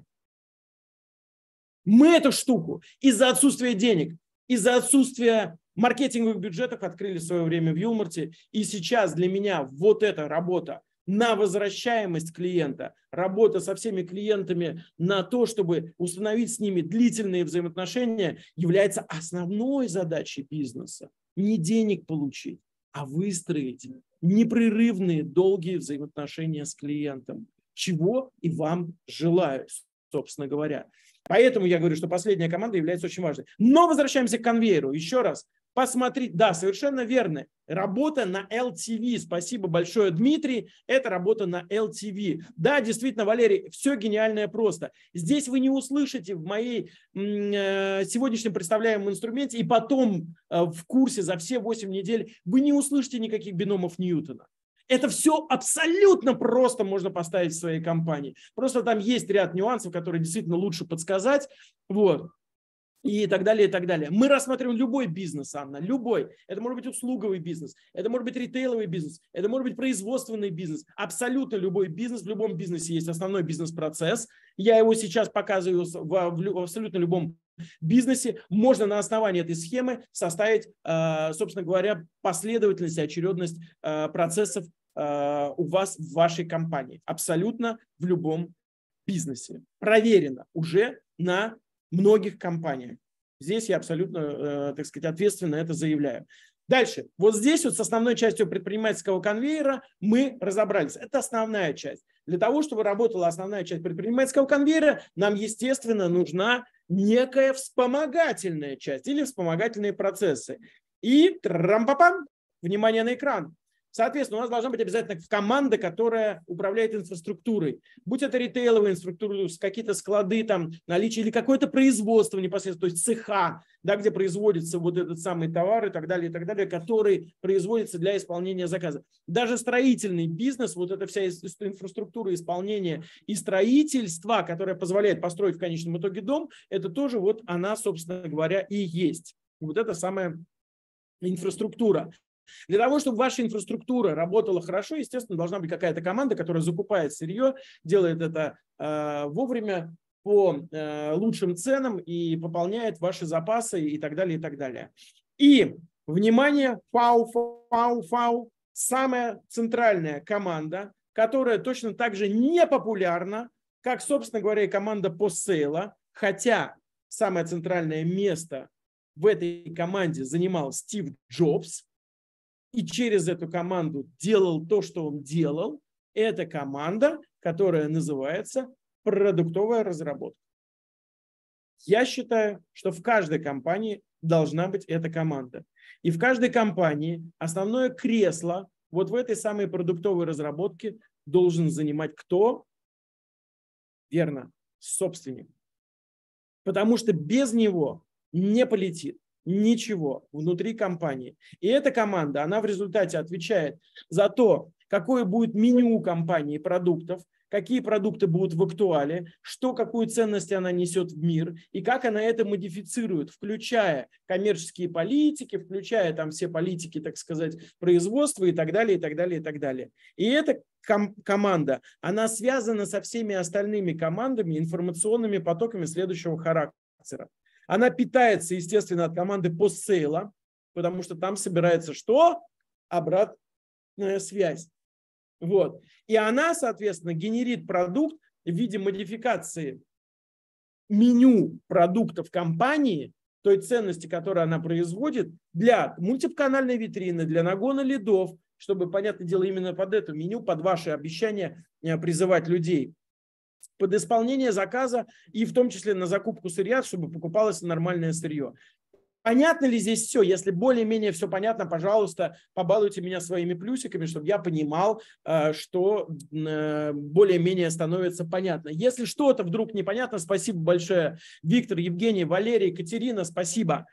[SPEAKER 1] Мы эту штуку из-за отсутствия денег, из-за отсутствия маркетинговых бюджетов открыли в свое время в Юлмарте. И сейчас для меня вот эта работа на возвращаемость клиента, работа со всеми клиентами на то, чтобы установить с ними длительные взаимоотношения, является основной задачей бизнеса. Не денег получить, а выстроить непрерывные долгие взаимоотношения с клиентом, чего и вам желаю, собственно говоря. Поэтому я говорю, что последняя команда является очень важной. Но возвращаемся к конвейеру. Еще раз, посмотреть. Да, совершенно верно. Работа на LTV. Спасибо большое, Дмитрий. Это работа на LTV. Да, действительно, Валерий, все гениальное просто. Здесь вы не услышите в моей э, сегодняшнем представляемом инструменте и потом э, в курсе за все 8 недель вы не услышите никаких биномов Ньютона. Это все абсолютно просто можно поставить в своей компании. Просто там есть ряд нюансов, которые действительно лучше подсказать. Вот и так далее, и так далее. Мы рассматриваем любой бизнес, Анна, любой. Это может быть услуговый бизнес, это может быть ритейловый бизнес, это может быть производственный бизнес. Абсолютно любой бизнес, в любом бизнесе есть основной бизнес-процесс. Я его сейчас показываю в, в абсолютно любом бизнесе. Можно на основании этой схемы составить, э, собственно говоря, последовательность и очередность э, процессов э, у вас в вашей компании. Абсолютно в любом бизнесе. Проверено уже на многих компаниях. Здесь я абсолютно, э, так сказать, ответственно это заявляю. Дальше. Вот здесь вот с основной частью предпринимательского конвейера мы разобрались. Это основная часть. Для того, чтобы работала основная часть предпринимательского конвейера, нам, естественно, нужна некая вспомогательная часть или вспомогательные процессы. И трампапам, внимание на экран. Соответственно, у нас должна быть обязательно команда, которая управляет инфраструктурой. Будь это ритейловая инфраструктура, какие-то склады, там, наличие или какое-то производство непосредственно, то есть цеха, да, где производится вот этот самый товар и так далее, и так далее, который производится для исполнения заказа. Даже строительный бизнес, вот эта вся инфраструктура исполнения и строительства, которая позволяет построить в конечном итоге дом, это тоже вот она, собственно говоря, и есть. Вот это самое инфраструктура. Для того, чтобы ваша инфраструктура работала хорошо, естественно, должна быть какая-то команда, которая закупает сырье, делает это э, вовремя по э, лучшим ценам и пополняет ваши запасы и так далее, и так далее. И, внимание, фау, фау, фау, самая центральная команда, которая точно так же не популярна, как, собственно говоря, и команда по сейла, хотя самое центральное место в этой команде занимал Стив Джобс, и через эту команду делал то, что он делал, это команда, которая называется продуктовая разработка. Я считаю, что в каждой компании должна быть эта команда. И в каждой компании основное кресло вот в этой самой продуктовой разработке должен занимать кто? Верно, собственник. Потому что без него не полетит ничего внутри компании. И эта команда, она в результате отвечает за то, какое будет меню компании продуктов, какие продукты будут в актуале, что, какую ценность она несет в мир и как она это модифицирует, включая коммерческие политики, включая там все политики, так сказать, производства и так далее, и так далее, и так далее. И эта ком- команда, она связана со всеми остальными командами, информационными потоками следующего характера. Она питается, естественно, от команды постсейла, потому что там собирается что? Обратная связь. Вот. И она, соответственно, генерит продукт в виде модификации меню продуктов компании той ценности, которую она производит для мультиканальной витрины, для нагона лидов, чтобы, понятное дело, именно под это меню, под ваши обещания э, призывать людей под исполнение заказа и в том числе на закупку сырья, чтобы покупалось нормальное сырье. Понятно ли здесь все? Если более-менее все понятно, пожалуйста, побалуйте меня своими плюсиками, чтобы я понимал, э, что э, более-менее становится понятно. Если что-то вдруг непонятно, спасибо большое, Виктор, Евгений, Валерий, Катерина, спасибо.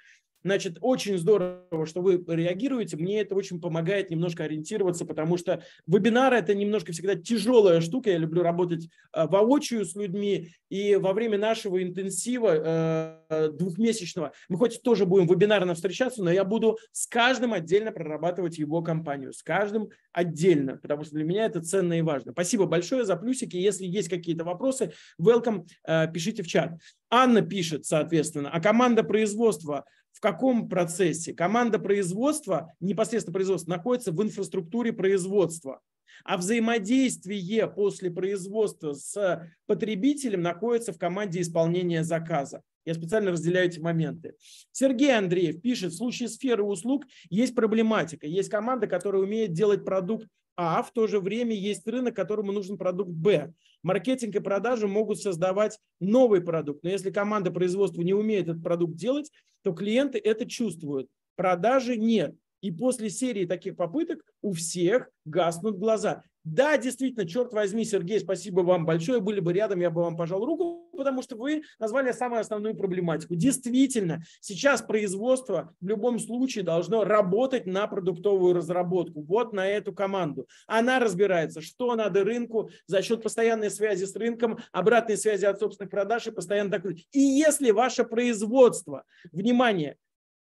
[SPEAKER 1] Значит, очень здорово, что вы реагируете. Мне это очень помогает немножко ориентироваться, потому что вебинары – это немножко всегда тяжелая штука. Я люблю работать э, воочию с людьми. И во время нашего интенсива э, двухмесячного мы хоть тоже будем вебинарно встречаться, но я буду с каждым отдельно прорабатывать его компанию, с каждым отдельно, потому что для меня это ценно и важно. Спасибо большое за плюсики. Если есть какие-то вопросы, welcome, э, пишите в чат. Анна пишет, соответственно, а команда производства – каком процессе? Команда производства, непосредственно производства, находится в инфраструктуре производства, а взаимодействие после производства с потребителем находится в команде исполнения заказа. Я специально разделяю эти моменты. Сергей Андреев пишет, в случае сферы услуг есть проблематика. Есть команда, которая умеет делать продукт а в то же время есть рынок, которому нужен продукт Б. Маркетинг и продажи могут создавать новый продукт, но если команда производства не умеет этот продукт делать, то клиенты это чувствуют. Продажи нет. И после серии таких попыток у всех гаснут глаза. Да, действительно, черт возьми, Сергей, спасибо вам большое. Были бы рядом, я бы вам пожал руку, потому что вы назвали самую основную проблематику. Действительно, сейчас производство в любом случае должно работать на продуктовую разработку, вот на эту команду. Она разбирается, что надо рынку за счет постоянной связи с рынком, обратной связи от собственных продаж и постоянно докрутить. И если ваше производство, внимание,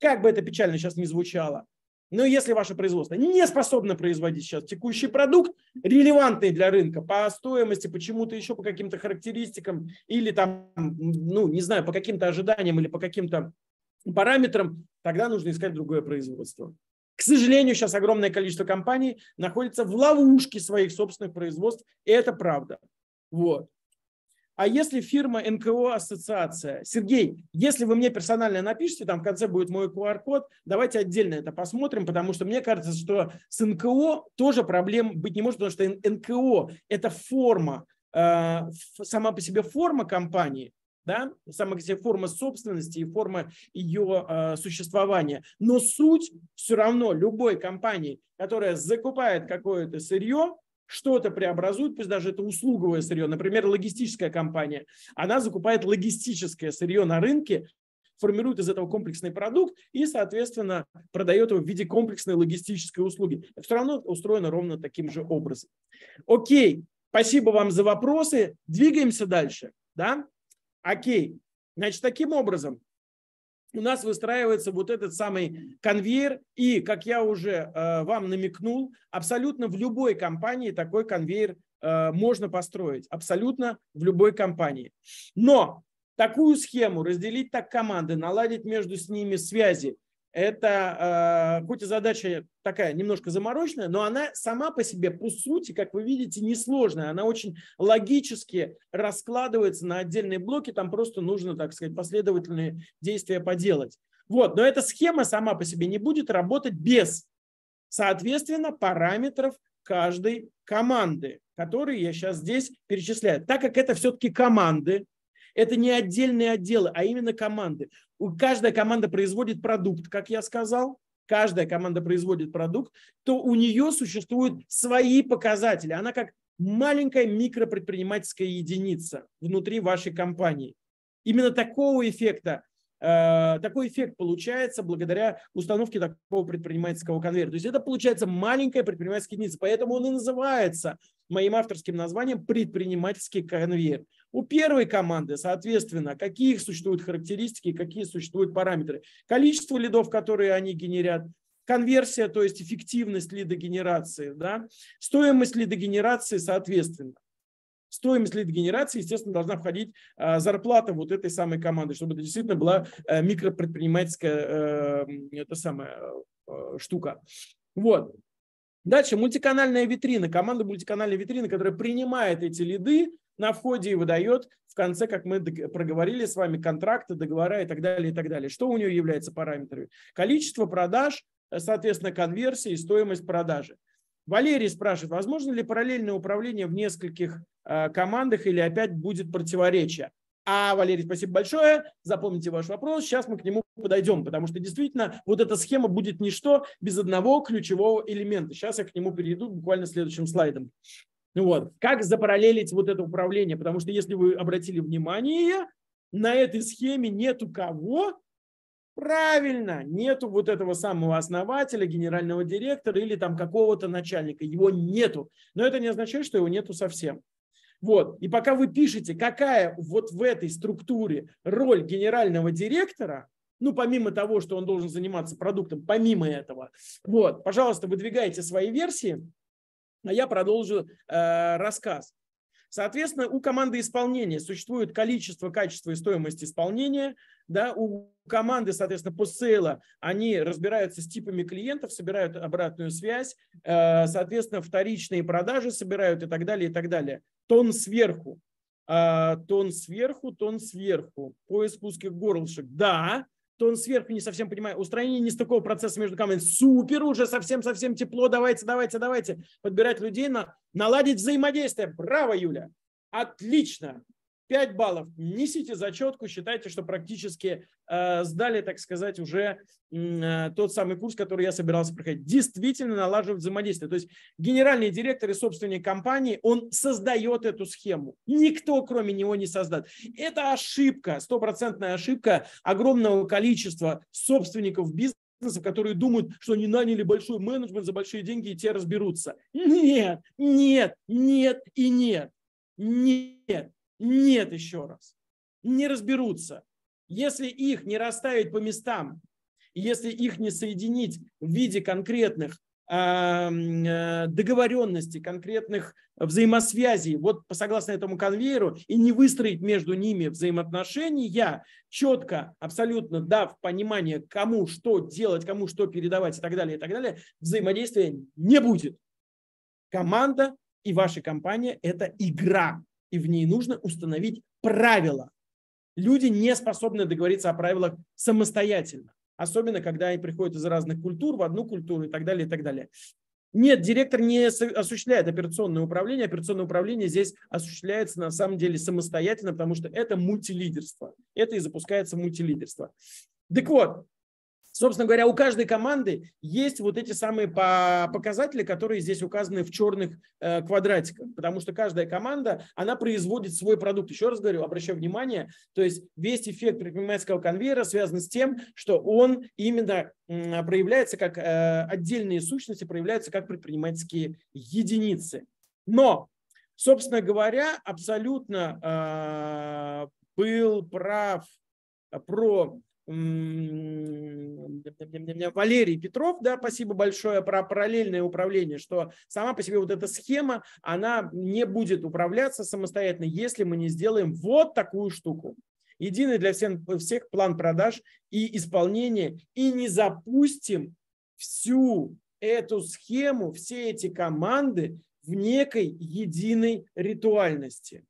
[SPEAKER 1] как бы это печально сейчас не звучало, но если ваше производство не способно производить сейчас текущий продукт, релевантный для рынка по стоимости, почему-то еще по каким-то характеристикам или там, ну, не знаю, по каким-то ожиданиям или по каким-то параметрам, тогда нужно искать другое производство. К сожалению, сейчас огромное количество компаний находится в ловушке своих собственных производств, и это правда. Вот. А если фирма НКО ассоциация? Сергей, если вы мне персонально напишите, там в конце будет мой QR-код, давайте отдельно это посмотрим, потому что мне кажется, что с НКО тоже проблем быть не может, потому что НКО – это форма, э, сама по себе форма компании, да, сама по себе форма собственности и форма ее э, существования. Но суть все равно любой компании, которая закупает какое-то сырье, что-то преобразует, пусть даже это услуговое сырье, например, логистическая компания, она закупает логистическое сырье на рынке, формирует из этого комплексный продукт и, соответственно, продает его в виде комплексной логистической услуги. Это все равно устроено ровно таким же образом. Окей, спасибо вам за вопросы. Двигаемся дальше. Да? Окей. Значит, таким образом, у нас выстраивается вот этот самый конвейер. И, как я уже э, вам намекнул, абсолютно в любой компании такой конвейер э, можно построить. Абсолютно в любой компании. Но такую схему разделить так команды, наладить между с ними связи, это э, хоть и задача такая немножко замороченная, но она сама по себе, по сути, как вы видите, несложная. Она очень логически раскладывается на отдельные блоки. Там просто нужно, так сказать, последовательные действия поделать. Вот, но эта схема сама по себе не будет работать без, соответственно, параметров каждой команды, которые я сейчас здесь перечисляю. Так как это все-таки команды, это не отдельные отделы, а именно команды каждая команда производит продукт, как я сказал, каждая команда производит продукт, то у нее существуют свои показатели. Она как маленькая микропредпринимательская единица внутри вашей компании. Именно такого эффекта Э, такой эффект получается благодаря установке такого предпринимательского конвейера. То есть это получается маленькая предпринимательская единица, поэтому он и называется моим авторским названием предпринимательский конвейер. У первой команды, соответственно, какие существуют характеристики, какие существуют параметры. Количество лидов, которые они генерят, конверсия, то есть эффективность лидогенерации, да, стоимость лидогенерации, соответственно стоимость лид-генерации, естественно, должна входить а, зарплата вот этой самой команды, чтобы это действительно была э, микропредпринимательская э, это самая э, штука. Вот. Дальше мультиканальная витрина. Команда мультиканальной витрины, которая принимает эти лиды на входе и выдает в конце, как мы проговорили с вами, контракты, договора и так далее, и так далее. Что у нее является параметрами? Количество продаж, соответственно, конверсии и стоимость продажи. Валерий спрашивает, возможно ли параллельное управление в нескольких э, командах или опять будет противоречие? А, Валерий, спасибо большое. Запомните ваш вопрос. Сейчас мы к нему подойдем, потому что действительно вот эта схема будет ничто без одного ключевого элемента. Сейчас я к нему перейду буквально следующим слайдом. вот, как запараллелить вот это управление? Потому что если вы обратили внимание, на этой схеме нету кого, Правильно, нету вот этого самого основателя, генерального директора или там какого-то начальника. Его нету. Но это не означает, что его нету совсем. Вот. И пока вы пишете, какая вот в этой структуре роль генерального директора, ну, помимо того, что он должен заниматься продуктом, помимо этого, вот, пожалуйста, выдвигайте свои версии, а я продолжу э, рассказ. Соответственно, у команды исполнения существует количество, качество и стоимость исполнения – да, у команды, соответственно, по они разбираются с типами клиентов, собирают обратную связь, э, соответственно, вторичные продажи собирают и так далее, и так далее. Тон сверху, а, тон сверху, тон сверху, поиск узких горлышек, да, тон сверху, не совсем понимаю, устранение нестыкового процесса между командами, супер, уже совсем-совсем тепло, давайте, давайте, давайте, подбирать людей, на, наладить взаимодействие, браво, Юля, отлично, 5 баллов. Несите зачетку, считайте, что практически э, сдали, так сказать, уже э, тот самый курс, который я собирался проходить. Действительно налаживать взаимодействие. То есть генеральный директор и собственник компании, он создает эту схему. Никто, кроме него, не создаст. Это ошибка, стопроцентная ошибка огромного количества собственников бизнеса бизнесов, которые думают, что они наняли большой менеджмент за большие деньги и те разберутся. Нет, нет, нет и нет. Нет. Нет, еще раз. Не разберутся. Если их не расставить по местам, если их не соединить в виде конкретных а, э, договоренностей, конкретных взаимосвязей, вот по согласно этому конвейеру, и не выстроить между ними взаимоотношения, четко, абсолютно дав понимание, кому что делать, кому что передавать и так далее, и так далее, взаимодействия не будет. Команда и ваша компания – это игра и в ней нужно установить правила. Люди не способны договориться о правилах самостоятельно, особенно когда они приходят из разных культур в одну культуру и так далее, и так далее. Нет, директор не осуществляет операционное управление. Операционное управление здесь осуществляется на самом деле самостоятельно, потому что это мультилидерство. Это и запускается мультилидерство. Так вот, Собственно говоря, у каждой команды есть вот эти самые показатели, которые здесь указаны в черных э, квадратиках, потому что каждая команда, она производит свой продукт. Еще раз говорю, обращаю внимание, то есть весь эффект предпринимательского конвейера связан с тем, что он именно проявляется как э, отдельные сущности, проявляются как предпринимательские единицы. Но, собственно говоря, абсолютно э, был прав про Валерий Петров, да, спасибо большое, про параллельное управление, что сама по себе вот эта схема, она не будет управляться самостоятельно, если мы не сделаем вот такую штуку. Единый для всех, всех план продаж и исполнения, и не запустим всю эту схему, все эти команды в некой единой ритуальности.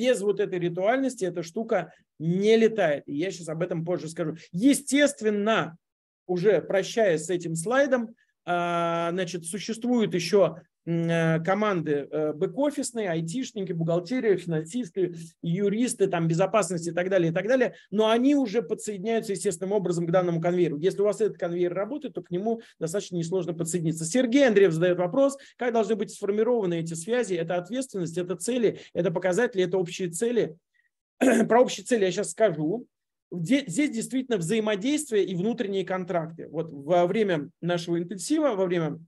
[SPEAKER 1] Без вот этой ритуальности эта штука не летает. И я сейчас об этом позже скажу. Естественно, уже прощаясь с этим слайдом, а, значит, существует еще Э, команды э, бэк-офисные, айтишники, бухгалтерия, финансисты, юристы, там, безопасности и так далее, и так далее, но они уже подсоединяются естественным образом к данному конвейеру. Если у вас этот конвейер работает, то к нему достаточно несложно подсоединиться. Сергей Андреев задает вопрос, как должны быть сформированы эти связи, это ответственность, это цели, это показатели, это общие цели. Про общие цели я сейчас скажу. Здесь действительно взаимодействие и внутренние контракты. Вот во время нашего интенсива, во время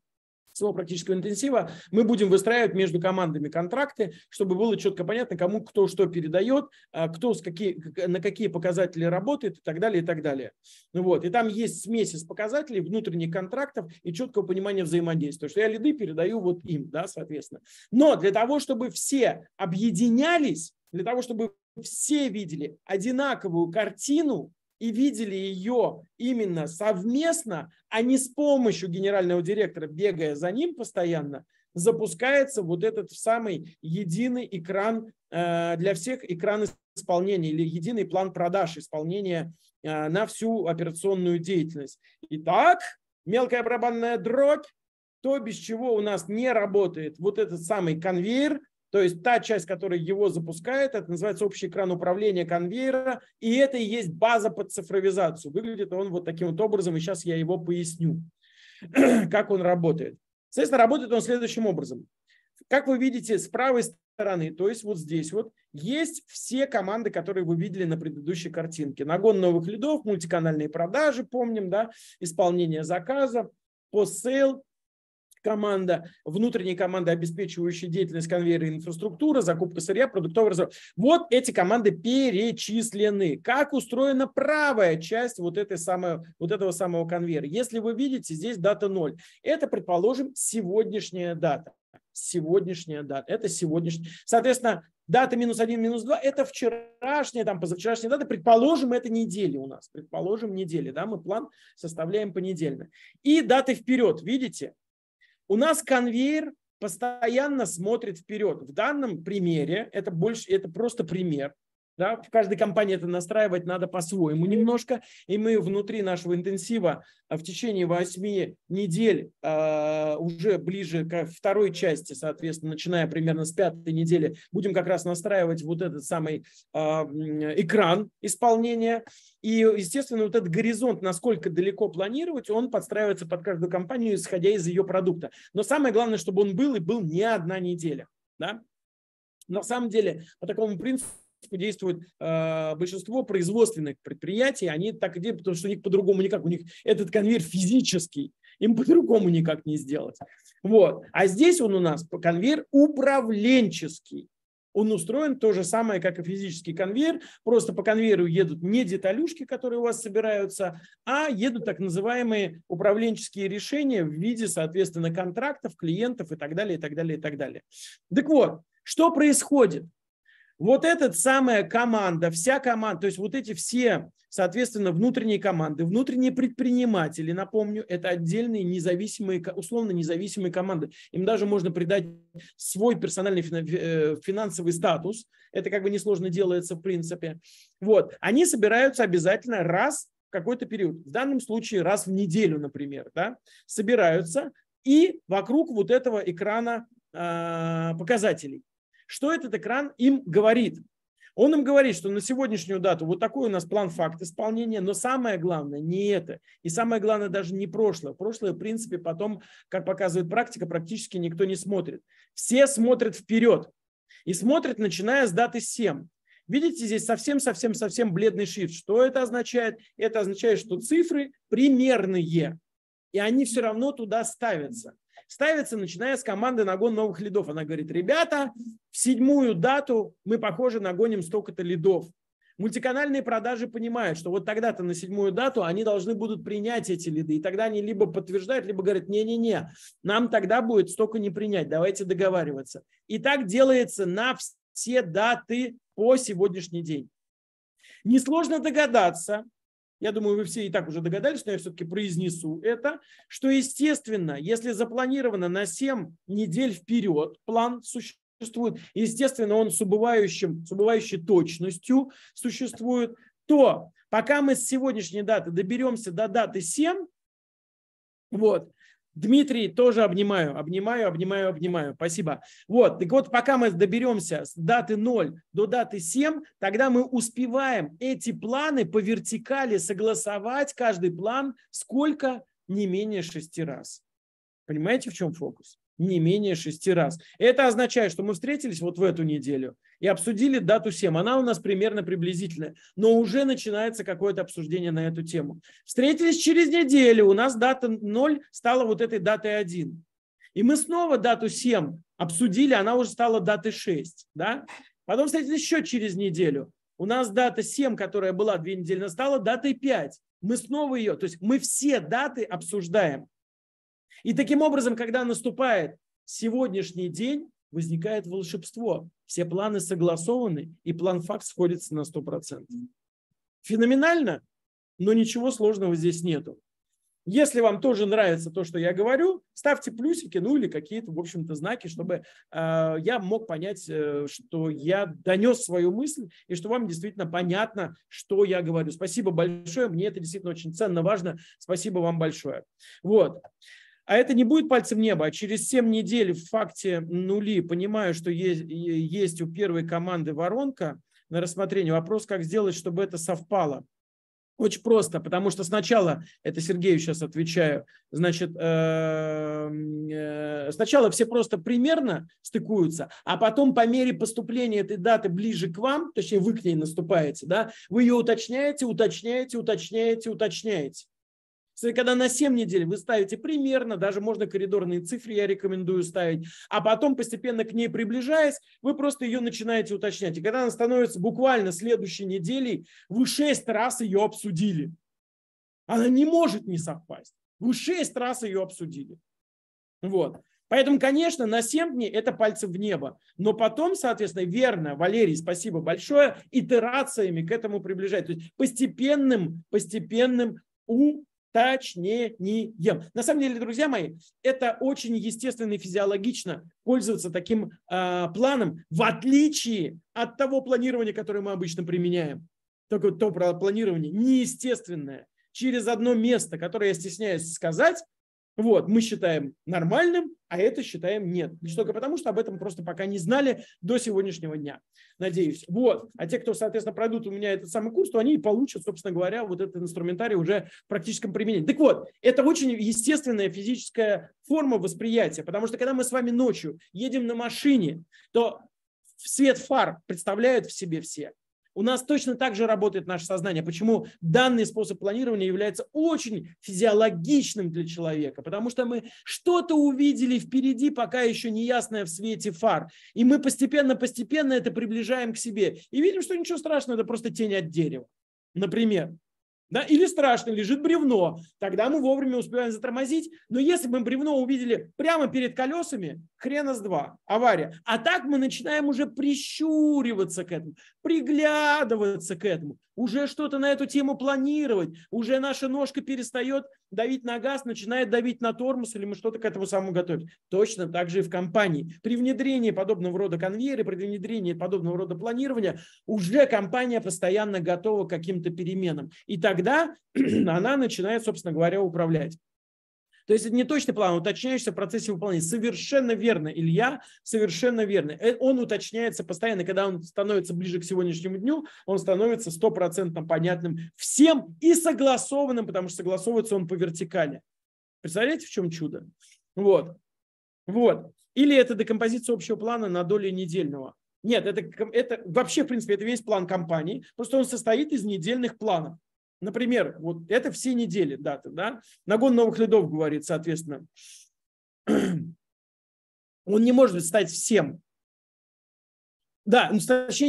[SPEAKER 1] всего практического интенсива, мы будем выстраивать между командами контракты, чтобы было четко понятно, кому кто что передает, а, кто с какие, на какие показатели работает и так далее, и так далее. Ну вот, и там есть смесь из показателей, внутренних контрактов и четкого понимания взаимодействия, что я лиды передаю вот им, да, соответственно. Но для того, чтобы все объединялись, для того, чтобы все видели одинаковую картину, и видели ее именно совместно, а не с помощью генерального директора, бегая за ним постоянно, запускается вот этот самый единый экран э, для всех, экран исполнения или единый план продаж исполнения э, на всю операционную деятельность. Итак, мелкая барабанная дробь, то без чего у нас не работает вот этот самый конвейер – то есть та часть, которая его запускает, это называется общий экран управления конвейера, и это и есть база под цифровизацию. Выглядит он вот таким вот образом, и сейчас я его поясню, как он работает. Соответственно, работает он следующим образом. Как вы видите, с правой стороны, то есть вот здесь вот, есть все команды, которые вы видели на предыдущей картинке. Нагон новых лидов, мультиканальные продажи, помним, да, исполнение заказа, постсейл, команда, внутренняя команда, обеспечивающая деятельность конвейера инфраструктура, закупка сырья, продуктовый разработка. Вот эти команды перечислены. Как устроена правая часть вот, этой самой, вот этого самого конвейера? Если вы видите, здесь дата 0. Это, предположим, сегодняшняя дата. Сегодняшняя дата. Это сегодняшняя. Соответственно, дата минус 1, минус 2 – это вчерашняя, там, позавчерашняя дата. Предположим, это неделя у нас. Предположим, недели. Да, мы план составляем понедельно. И даты вперед, видите? У нас конвейер постоянно смотрит вперед. В данном примере, это больше, это просто пример, да? В каждой компании это настраивать надо по-своему немножко. И мы внутри нашего интенсива а, в течение 8 недель, а, уже ближе к второй части, соответственно, начиная примерно с пятой недели, будем как раз настраивать вот этот самый а, экран исполнения. И, естественно, вот этот горизонт, насколько далеко планировать, он подстраивается под каждую компанию, исходя из ее продукта. Но самое главное, чтобы он был и был не одна неделя. Да? На самом деле, по такому принципу действует э, большинство производственных предприятий, они так и делают, потому что у них по-другому никак, у них этот конвейер физический, им по-другому никак не сделать. Вот. А здесь он у нас конвейер управленческий. Он устроен то же самое, как и физический конвейер, просто по конвейеру едут не деталюшки, которые у вас собираются, а едут так называемые управленческие решения в виде, соответственно, контрактов, клиентов и так далее, и так далее, и так далее. Так вот, что происходит? Вот эта самая команда, вся команда, то есть вот эти все, соответственно, внутренние команды, внутренние предприниматели, напомню, это отдельные независимые, условно независимые команды. Им даже можно придать свой персональный э, финансовый статус. Это как бы несложно делается в принципе. Вот. Они собираются обязательно раз в какой-то период. В данном случае раз в неделю, например. Да, собираются и вокруг вот этого экрана а, показателей. Что этот экран им говорит? Он им говорит, что на сегодняшнюю дату вот такой у нас план факт исполнения, но самое главное не это. И самое главное даже не прошлое. Прошлое, в принципе, потом, как показывает практика, практически никто не смотрит. Все смотрят вперед. И смотрят, начиная с даты 7. Видите, здесь совсем-совсем-совсем бледный шрифт. Что это означает? Это означает, что цифры примерные, и они все равно туда ставятся ставится, начиная с команды нагон новых лидов. Она говорит, ребята, в седьмую дату мы, похоже, нагоним столько-то лидов. Мультиканальные продажи понимают, что вот тогда-то на седьмую дату они должны будут принять эти лиды. И тогда они либо подтверждают, либо говорят, не-не-не, нам тогда будет столько не принять, давайте договариваться. И так делается на все даты по сегодняшний день. Несложно догадаться, я думаю, вы все и так уже догадались, но я все-таки произнесу это, что, естественно, если запланировано на 7 недель вперед план существует, естественно, он с, убывающим, с убывающей точностью существует, то пока мы с сегодняшней даты доберемся до даты 7, вот, Дмитрий, тоже обнимаю, обнимаю, обнимаю, обнимаю. Спасибо. Вот, так вот, пока мы доберемся с даты 0 до даты 7, тогда мы успеваем эти планы по вертикали согласовать, каждый план сколько? Не менее шести раз. Понимаете, в чем фокус? не менее шести раз. Это означает, что мы встретились вот в эту неделю и обсудили дату 7. Она у нас примерно приблизительная, но уже начинается какое-то обсуждение на эту тему. Встретились через неделю, у нас дата 0 стала вот этой датой 1. И мы снова дату 7 обсудили, она уже стала датой 6. Да? Потом встретились еще через неделю. У нас дата 7, которая была две недели, стала датой 5. Мы снова ее, то есть мы все даты обсуждаем. И таким образом, когда наступает сегодняшний день, возникает волшебство. Все планы согласованы, и план факт сходится на 100%. Феноменально, но ничего сложного здесь нету. Если вам тоже нравится то, что я говорю, ставьте плюсики, ну или какие-то, в общем-то, знаки, чтобы э, я мог понять, э, что я донес свою мысль и что вам действительно понятно, что я говорю. Спасибо большое, мне это действительно очень ценно, важно. Спасибо вам большое. Вот. А это не будет пальцем неба, а через 7 недель в факте нули, понимаю, что есть, есть у первой команды воронка на рассмотрение, вопрос, как сделать, чтобы это совпало. Очень просто, потому что сначала, это Сергею сейчас отвечаю, значит, э, э, сначала все просто примерно стыкуются, а потом по мере поступления этой даты ближе к вам, точнее вы к ней наступаете, да, вы ее уточняете, уточняете, уточняете, уточняете. Когда на 7 недель вы ставите примерно, даже можно коридорные цифры, я рекомендую ставить, а потом постепенно к ней приближаясь, вы просто ее начинаете уточнять. И когда она становится буквально следующей неделей, вы 6 раз ее обсудили. Она не может не совпасть. Вы 6 раз ее обсудили. Вот. Поэтому, конечно, на 7 дней это пальцы в небо. Но потом, соответственно, верно, Валерий, спасибо большое, итерациями к этому приближать. То есть постепенным, постепенным у точнее. На самом деле, друзья мои, это очень естественно и физиологично пользоваться таким э, планом, в отличие от того планирования, которое мы обычно применяем. Только то планирование неестественное, через одно место, которое я стесняюсь сказать, вот, мы считаем нормальным, а это считаем нет. Лишь только потому, что об этом просто пока не знали до сегодняшнего дня, надеюсь. Вот, а те, кто, соответственно, пройдут у меня этот самый курс, то они и получат, собственно говоря, вот этот инструментарий уже в практическом применении. Так вот, это очень естественная физическая форма восприятия, потому что когда мы с вами ночью едем на машине, то свет фар представляют в себе все. У нас точно так же работает наше сознание. Почему данный способ планирования является очень физиологичным для человека? Потому что мы что-то увидели впереди, пока еще не ясное в свете фар. И мы постепенно-постепенно это приближаем к себе. И видим, что ничего страшного, это просто тень от дерева. Например, да? Или страшно, лежит бревно. Тогда мы вовремя успеваем затормозить. Но если бы мы бревно увидели прямо перед колесами, хрена с два, авария. А так мы начинаем уже прищуриваться к этому, приглядываться к этому, уже что-то на эту тему планировать, уже наша ножка перестает давить на газ, начинает давить на тормоз, или мы что-то к этому самому готовим. Точно так же и в компании. При внедрении подобного рода конвейера, при внедрении подобного рода планирования уже компания постоянно готова к каким-то переменам. И тогда она начинает, собственно говоря, управлять. То есть это не точный план, уточняешься в процессе выполнения. Совершенно верно, Илья, совершенно верно. Э, он уточняется постоянно, когда он становится ближе к сегодняшнему дню, он становится стопроцентно понятным всем и согласованным, потому что согласовывается он по вертикали. Представляете, в чем чудо? Вот. Вот. Или это декомпозиция общего плана на доли недельного. Нет, это, это вообще, в принципе, это весь план компании, просто он состоит из недельных планов. Например, вот это все недели даты, да? Нагон новых лидов говорит, соответственно. Он не может стать всем. Да, ну,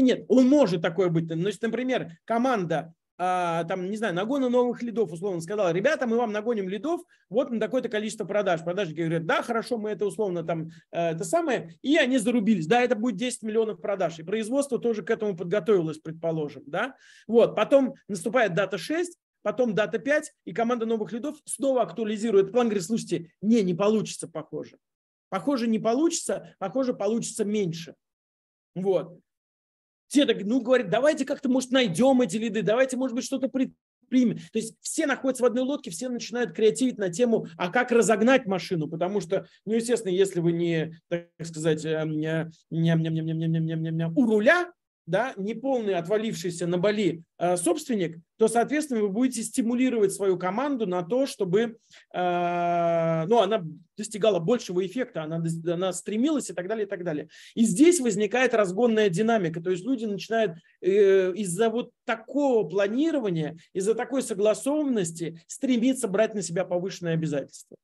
[SPEAKER 1] нет, он может такое быть. Но если, например, команда а, там, не знаю, нагона новых лидов, условно, сказал, ребята, мы вам нагоним лидов вот на такое-то количество продаж. Продажники говорят, да, хорошо, мы это условно там, э, это самое, и они зарубились. Да, это будет 10 миллионов продаж. И производство тоже к этому подготовилось, предположим, да. Вот, потом наступает дата 6, потом дата 5, и команда новых лидов снова актуализирует план, говорит, слушайте, не, не получится, похоже. Похоже, не получится, похоже, получится меньше. Вот. Все так, ну, говорят, давайте как-то, может, найдем эти лиды, давайте, может быть, что-то предпримем. То есть все находятся в одной лодке, все начинают креативить на тему, а как разогнать машину, потому что, ну, естественно, если вы не, так сказать, у руля, да, неполный отвалившийся на Бали э, собственник, то, соответственно, вы будете стимулировать свою команду на то, чтобы, э, ну, она достигала большего эффекта, она, она стремилась и так далее, и так далее. И здесь возникает разгонная динамика, то есть люди начинают э, из-за вот такого планирования, из-за такой согласованности стремиться брать на себя повышенные обязательства.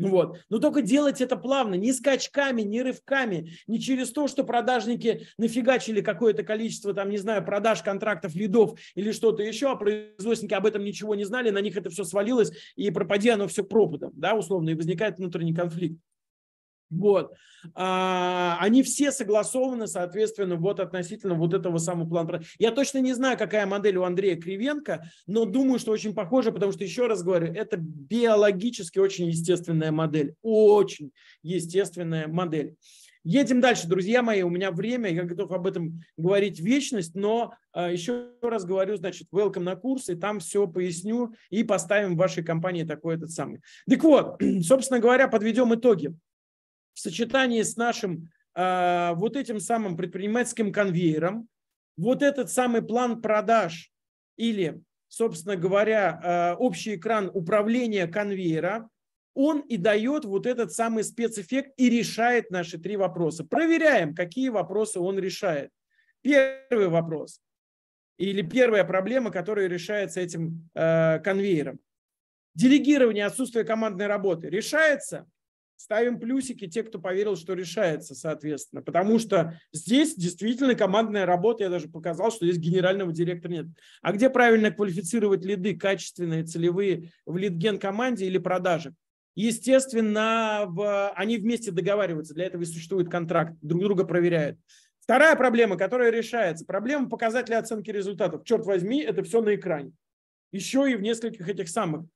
[SPEAKER 1] Ну вот. Но только делать это плавно, не скачками, не рывками, не через то, что продажники нафигачили какое-то количество, там, не знаю, продаж, контрактов, лидов или что-то еще, а производственники об этом ничего не знали, на них это все свалилось, и пропади оно все пропадом, да, условно, и возникает внутренний конфликт. Вот. А, они все согласованы, соответственно, вот относительно вот этого самого плана. Я точно не знаю, какая модель у Андрея Кривенко, но думаю, что очень похоже, потому что, еще раз говорю, это биологически очень естественная модель. Очень естественная модель. Едем дальше, друзья мои, у меня время, я готов об этом говорить вечность, но э, а, еще раз говорю, значит, welcome на курс, и там все поясню, и поставим в вашей компании такой этот самый. Так вот, собственно говоря, подведем итоги в сочетании с нашим э, вот этим самым предпринимательским конвейером, вот этот самый план продаж или, собственно говоря, э, общий экран управления конвейера, он и дает вот этот самый спецэффект и решает наши три вопроса. Проверяем, какие вопросы он решает. Первый вопрос или первая проблема, которая решается этим э, конвейером. Делегирование, отсутствие командной работы решается – ставим плюсики те, кто поверил, что решается, соответственно. Потому что здесь действительно командная работа. Я даже показал, что здесь генерального директора нет. А где правильно квалифицировать лиды, качественные, целевые, в лидген команде или продажах? Естественно, в, они вместе договариваются. Для этого и существует контракт. Друг друга проверяют. Вторая проблема, которая решается. Проблема показателя оценки результатов. Черт возьми, это все на экране. Еще и в нескольких этих самых,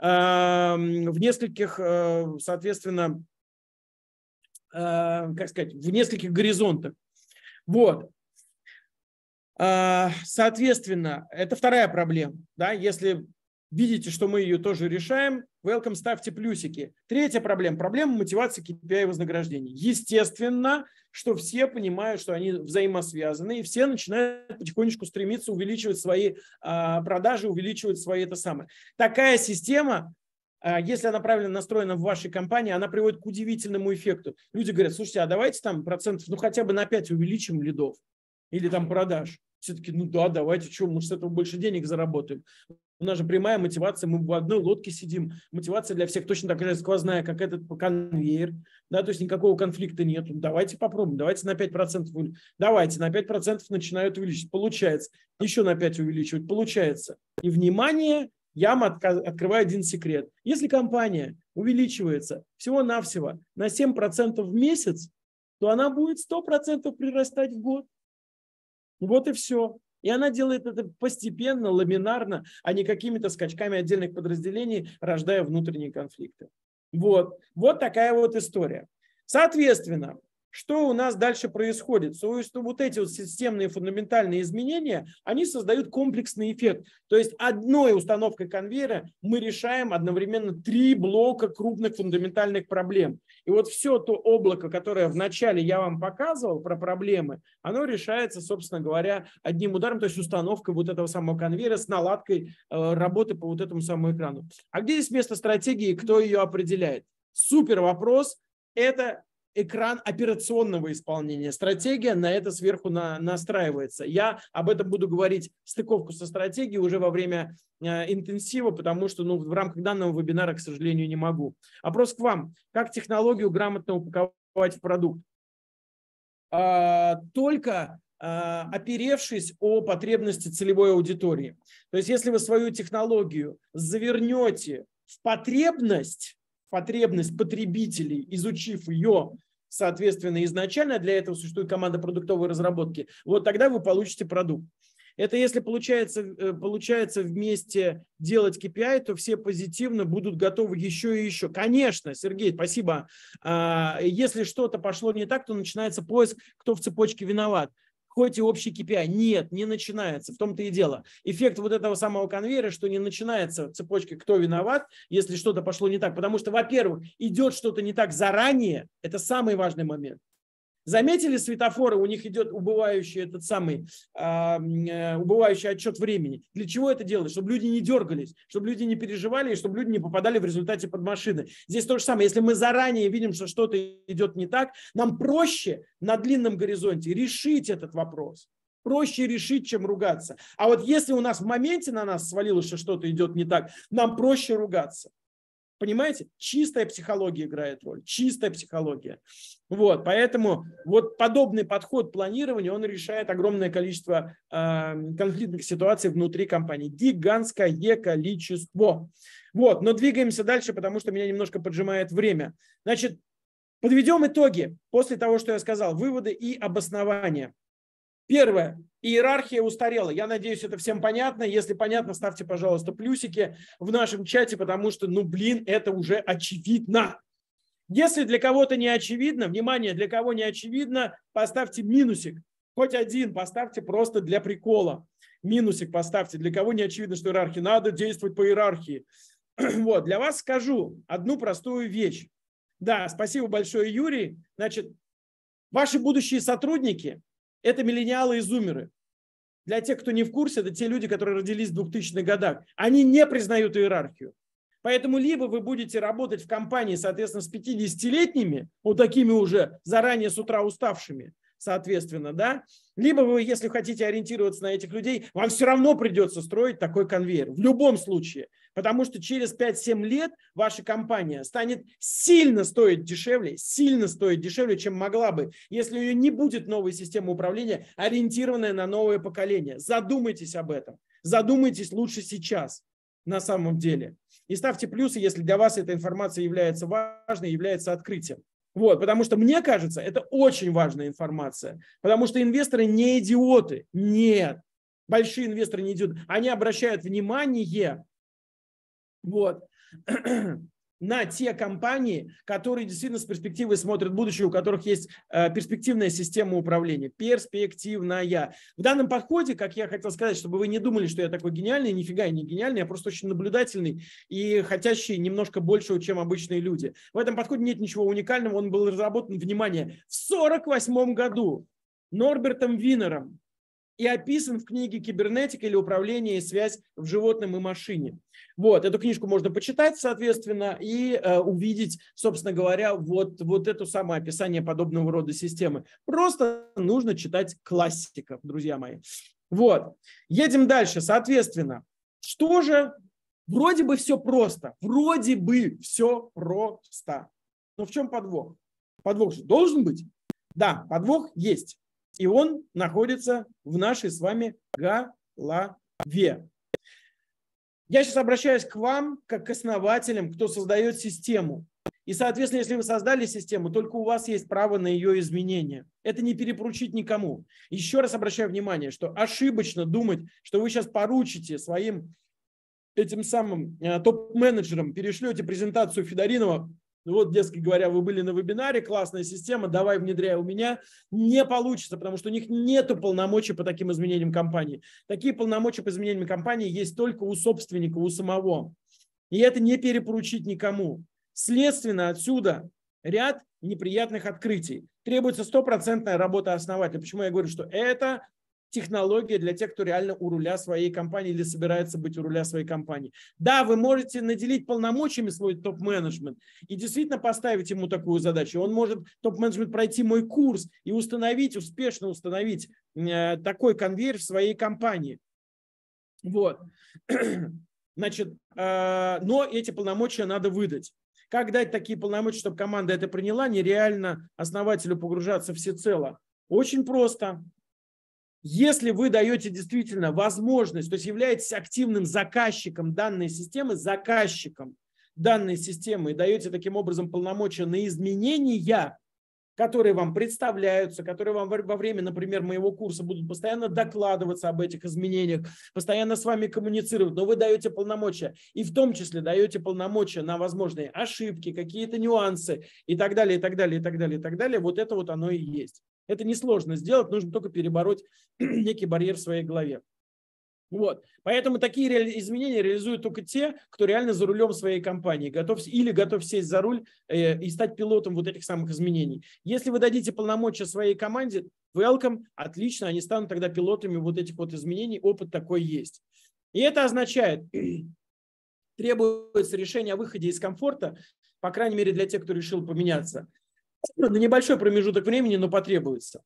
[SPEAKER 1] эм, в нескольких, э, соответственно, э, как сказать, в нескольких горизонтах. Вот. Э, соответственно, это вторая проблема. Да? Если видите, что мы ее тоже решаем, Welcome, ставьте плюсики. Третья проблема – проблема мотивации KPI и вознаграждений. Естественно, что все понимают, что они взаимосвязаны, и все начинают потихонечку стремиться увеличивать свои а, продажи, увеличивать свои это самое. Такая система а, если она правильно настроена в вашей компании, она приводит к удивительному эффекту. Люди говорят, слушайте, а давайте там процентов, ну хотя бы на 5 увеличим лидов или там продаж. Все-таки, ну да, давайте, что, мы с этого больше денег заработаем. У нас же прямая мотивация, мы в одной лодке сидим. Мотивация для всех точно такая же сквозная, как этот конвейер. Да, то есть никакого конфликта нет. Ну, давайте попробуем, давайте на 5% увеличим. Давайте, на 5% начинают увеличивать Получается. Еще на 5 увеличивать. Получается. И внимание, я вам открываю один секрет. Если компания увеличивается всего-навсего на 7% в месяц, то она будет 100% прирастать в год. Вот и все. И она делает это постепенно, ламинарно, а не какими-то скачками отдельных подразделений, рождая внутренние конфликты. Вот, вот такая вот история. Соответственно, что у нас дальше происходит? То есть вот эти вот системные фундаментальные изменения, они создают комплексный эффект. То есть одной установкой конвейера мы решаем одновременно три блока крупных фундаментальных проблем. И вот все то облако, которое вначале я вам показывал про проблемы, оно решается, собственно говоря, одним ударом, то есть установкой вот этого самого конвейера с наладкой э, работы по вот этому самому экрану. А где здесь место стратегии, кто ее определяет? Супер вопрос. Это экран операционного исполнения. Стратегия на это сверху на, настраивается. Я об этом буду говорить стыковку со стратегией уже во время э, интенсива, потому что ну, в рамках данного вебинара, к сожалению, не могу. Опрос к вам. Как технологию грамотно упаковать в продукт? А, только а, оперевшись о потребности целевой аудитории. То есть если вы свою технологию завернете в потребность, потребность потребителей, изучив ее, соответственно, изначально, для этого существует команда продуктовой разработки, вот тогда вы получите продукт. Это если получается, э, получается вместе делать KPI, то все позитивно будут готовы еще и еще. Конечно, Сергей, спасибо. А, если что-то пошло не так, то начинается поиск, кто в цепочке виноват. Хоть и общий KPI. Нет, не начинается. В том-то и дело. Эффект вот этого самого конвейера, что не начинается цепочка, кто виноват, если что-то пошло не так. Потому что, во-первых, идет что-то не так заранее. Это самый важный момент. Заметили светофоры, у них идет убывающий этот самый, э, убывающий отчет времени. Для чего это делать? Чтобы люди не дергались, чтобы люди не переживали и чтобы люди не попадали в результате под машины. Здесь то же самое. Если мы заранее видим, что что-то идет не так, нам проще на длинном горизонте решить этот вопрос. Проще решить, чем ругаться. А вот если у нас в моменте на нас свалилось, что что-то идет не так, нам проще ругаться. Понимаете? Чистая психология играет роль, чистая психология. Вот, поэтому вот подобный подход планирования, он решает огромное количество э, конфликтных ситуаций внутри компании. Гигантское количество. Вот, но двигаемся дальше, потому что меня немножко поджимает время. Значит, подведем итоги после того, что я сказал. Выводы и обоснования. Первое. Иерархия устарела. Я надеюсь, это всем понятно. Если понятно, ставьте, пожалуйста, плюсики в нашем чате, потому что, ну, блин, это уже очевидно. Если для кого-то не очевидно, внимание, для кого не очевидно, поставьте минусик. Хоть один поставьте просто для прикола. Минусик поставьте. Для кого не очевидно, что иерархия, надо действовать по иерархии. Вот, для вас скажу одну простую вещь. Да, спасибо большое, Юрий. Значит, ваши будущие сотрудники это миллениалы и зумеры. Для тех, кто не в курсе, это те люди, которые родились в 2000-х годах. Они не признают иерархию. Поэтому либо вы будете работать в компании, соответственно, с 50-летними, вот такими уже заранее с утра уставшими, соответственно, да, либо вы, если хотите ориентироваться на этих людей, вам все равно придется строить такой конвейер. В любом случае. Потому что через 5-7 лет ваша компания станет сильно стоить дешевле, сильно стоить дешевле, чем могла бы, если у нее не будет новой системы управления, ориентированная на новое поколение. Задумайтесь об этом. Задумайтесь лучше сейчас на самом деле. И ставьте плюсы, если для вас эта информация является важной, является открытием. Вот, потому что мне кажется, это очень важная информация, потому что инвесторы не идиоты, нет, большие инвесторы не идиоты, они обращают внимание вот. на те компании, которые действительно с перспективой смотрят будущее, у которых есть э, перспективная система управления. Перспективная. В данном подходе, как я хотел сказать, чтобы вы не думали, что я такой гениальный, нифига я не гениальный, я просто очень наблюдательный и хотящий немножко большего, чем обычные люди. В этом подходе нет ничего уникального, он был разработан, внимание, в 1948 году Норбертом Винером, и описан в книге «Кибернетика или управление и связь в животном и машине». Вот, эту книжку можно почитать, соответственно, и э, увидеть, собственно говоря, вот, вот это самое описание подобного рода системы. Просто нужно читать классиков, друзья мои. Вот, едем дальше, соответственно. Что же? Вроде бы все просто, вроде бы все просто. Но в чем подвох? Подвох же должен быть? Да, подвох есть. И он находится в нашей с вами голове. Я сейчас обращаюсь к вам, как к основателям, кто создает систему. И, соответственно, если вы создали систему, только у вас есть право на ее изменение. Это не перепоручить никому. Еще раз обращаю внимание, что ошибочно думать, что вы сейчас поручите своим этим самым э, топ-менеджерам, перешлете презентацию Федоринова, ну вот, дескать говоря, вы были на вебинаре, классная система, давай внедряй у меня. Не получится, потому что у них нет полномочий по таким изменениям компании. Такие полномочия по изменениям компании есть только у собственника, у самого. И это не перепоручить никому. Следственно отсюда ряд неприятных открытий. Требуется стопроцентная работа основателя. Почему я говорю, что это технология для тех, кто реально у руля своей компании или собирается быть у руля своей компании. Да, вы можете наделить полномочиями свой топ-менеджмент и действительно поставить ему такую задачу. Он может, топ-менеджмент, пройти мой курс и установить, успешно установить э, такой конвейер в своей компании. Вот. Значит, э, но эти полномочия надо выдать. Как дать такие полномочия, чтобы команда это приняла, нереально основателю погружаться всецело? Очень просто. Если вы даете действительно возможность, то есть являетесь активным заказчиком данной системы, заказчиком данной системы и даете таким образом полномочия на изменения, которые вам представляются, которые вам во время, например, моего курса будут постоянно докладываться об этих изменениях, постоянно с вами коммуницировать, но вы даете полномочия, и в том числе даете полномочия на возможные ошибки, какие-то нюансы и так далее, и так далее, и так далее, и так далее. Вот это вот оно и есть. Это несложно сделать, нужно только перебороть некий барьер в своей голове. Вот. Поэтому такие ре- изменения реализуют только те, кто реально за рулем своей компании готов, или готов сесть за руль э, и стать пилотом вот этих самых изменений. Если вы дадите полномочия своей команде, welcome, отлично, они станут тогда пилотами вот этих вот изменений, опыт такой есть. И это означает, требуется решение о выходе из комфорта, по крайней мере для тех, кто решил поменяться. Ну, на небольшой промежуток времени, но потребуется.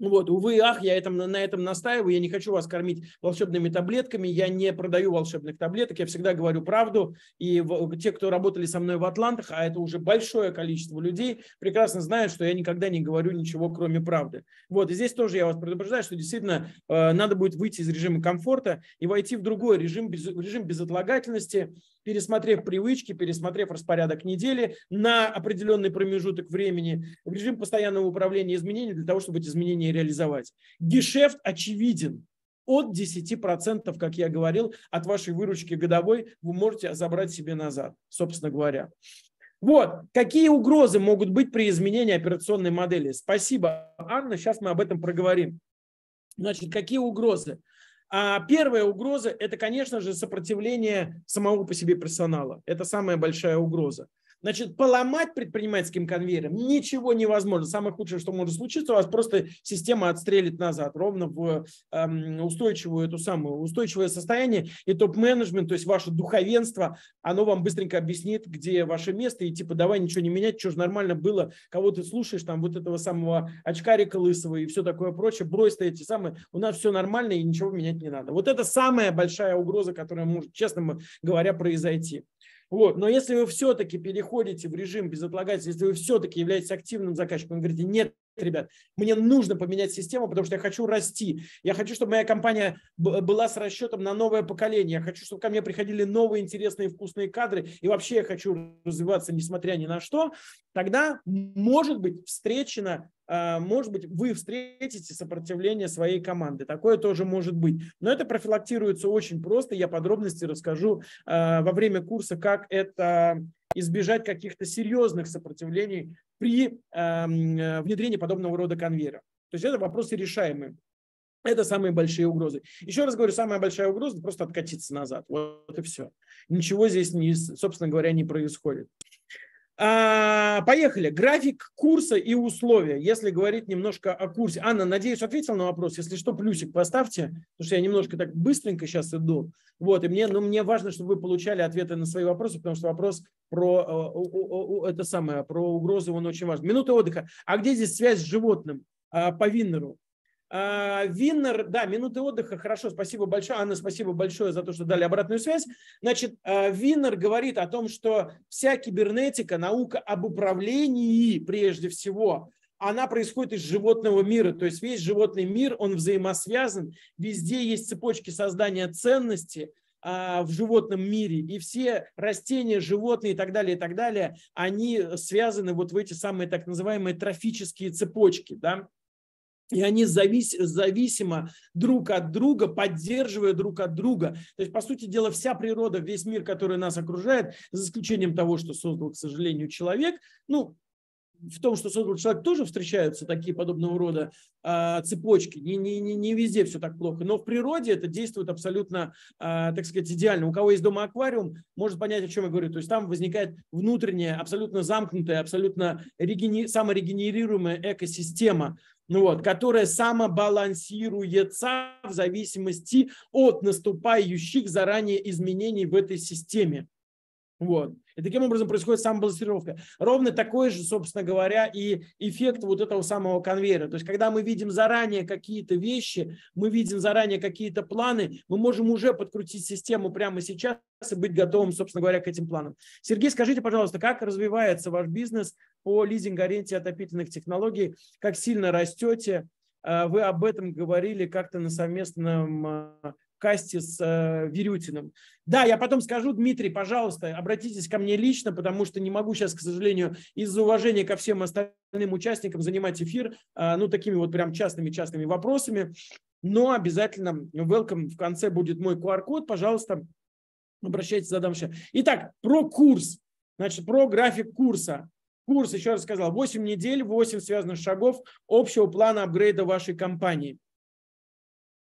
[SPEAKER 1] Вот, увы, ах, я этом, на этом настаиваю, я не хочу вас кормить волшебными таблетками, я не продаю волшебных таблеток, я всегда говорю правду, и те, кто работали со мной в Атлантах, а это уже большое количество людей, прекрасно знают, что я никогда не говорю ничего, кроме правды. Вот, и здесь тоже я вас предупреждаю, что действительно э, надо будет выйти из режима комфорта и войти в другой режим, режим безотлагательности, пересмотрев привычки, пересмотрев распорядок недели на определенный промежуток времени, в режим постоянного управления изменений для того, чтобы эти изменения реализовать. Гешефт очевиден. От 10%, как я говорил, от вашей выручки годовой вы можете забрать себе назад, собственно говоря. Вот, какие угрозы могут быть при изменении операционной модели? Спасибо, Анна, сейчас мы об этом проговорим. Значит, какие угрозы? А первая угроза – это, конечно же, сопротивление самого по себе персонала. Это самая большая угроза. Значит, поломать предпринимательским конвейером ничего невозможно. Самое худшее, что может случиться, у вас просто система отстрелит назад ровно в эм, устойчивую эту самую устойчивое состояние. И топ-менеджмент, то есть ваше духовенство, оно вам быстренько объяснит, где ваше место. И типа давай ничего не менять, что же нормально было, кого ты слушаешь, там вот этого самого очкарика лысого и все такое прочее. Брось ты эти самые, у нас все нормально и ничего менять не надо. Вот это самая большая угроза, которая может, честно говоря, произойти. Вот. Но если вы все-таки переходите в режим безотлагательства, если вы все-таки являетесь активным заказчиком, вы говорите, нет, ребят, мне нужно поменять систему, потому что я хочу расти. Я хочу, чтобы моя компания была с расчетом на новое поколение. Я хочу, чтобы ко мне приходили новые интересные вкусные кадры. И вообще я хочу развиваться, несмотря ни на что. Тогда, может быть, встречено а, может быть, вы встретите сопротивление своей команды. Такое тоже может быть. Но это профилактируется очень просто. Я подробности расскажу а, во время курса, как это избежать каких-то серьезных сопротивлений при эм, э, внедрении подобного рода конвейера. То есть это вопросы решаемые. Это самые большие угрозы. Еще раз говорю, самая большая угроза – просто откатиться назад. Вот и все. Ничего здесь, не, собственно говоря, не происходит. А, поехали. График курса и условия. Если говорить немножко о курсе. Анна, надеюсь, ответил на вопрос. Если что, плюсик поставьте, потому что я немножко так быстренько сейчас иду. Вот, и мне, ну, мне важно, чтобы вы получали ответы на свои вопросы, потому что вопрос про э, это самое, про угрозы, он очень важен. Минута отдыха. А где здесь связь с животным а, по Виннеру? А, Виннер, да, минуты отдыха, хорошо, спасибо большое. Анна, спасибо большое за то, что дали обратную связь. Значит, а, Виннер говорит о том, что вся кибернетика, наука об управлении прежде всего, она происходит из животного мира. То есть весь животный мир, он взаимосвязан, везде есть цепочки создания ценности, а, в животном мире. И все растения, животные и так далее, и так далее, они связаны вот в эти самые так называемые трофические цепочки. Да? И они завис, зависимо друг от друга, поддерживая друг от друга. То есть, по сути дела, вся природа, весь мир, который нас окружает, за исключением того, что создал, к сожалению, человек, ну, в том, что создал человек, тоже встречаются такие подобного рода э, цепочки. Не, не, не, не везде все так плохо. Но в природе это действует абсолютно, э, так сказать, идеально. У кого есть дома аквариум, может понять, о чем я говорю. То есть там возникает внутренняя, абсолютно замкнутая, абсолютно регени... саморегенерируемая экосистема, ну вот, которая самобалансируется в зависимости от наступающих заранее изменений в этой системе. Вот. И таким образом происходит самобалансировка. Ровно такой же, собственно говоря, и эффект вот этого самого конвейера. То есть, когда мы видим заранее какие-то вещи, мы видим заранее какие-то планы, мы можем уже подкрутить систему прямо сейчас и быть готовым, собственно говоря, к этим планам. Сергей, скажите, пожалуйста, как развивается ваш бизнес по лизинг-аренде отопительных технологий? Как сильно растете? А, вы об этом говорили как-то на совместном а, касте с э, Верютиным. Да, я потом скажу, Дмитрий, пожалуйста, обратитесь ко мне лично, потому что не могу сейчас, к сожалению, из-за уважения ко всем остальным участникам занимать эфир, э, ну, такими вот прям частными-частными вопросами. Но обязательно ну, welcome в конце будет мой QR-код, пожалуйста, обращайтесь, задам еще. Итак, про курс, значит, про график курса. Курс, еще раз сказал, 8 недель, 8 связанных шагов общего плана апгрейда вашей компании.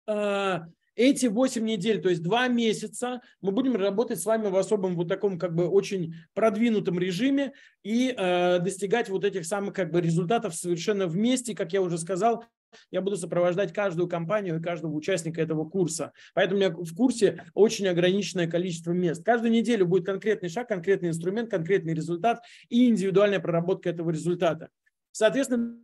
[SPEAKER 1] Э, эти 8 недель, то есть 2 месяца, мы будем работать с вами в особом вот таком как бы очень продвинутом режиме и э, достигать вот этих самых как бы результатов совершенно вместе, как я уже сказал, я буду сопровождать каждую компанию и каждого участника этого курса. Поэтому у меня в курсе очень ограниченное количество мест. Каждую неделю будет конкретный шаг, конкретный инструмент, конкретный результат и индивидуальная проработка этого результата. Соответственно,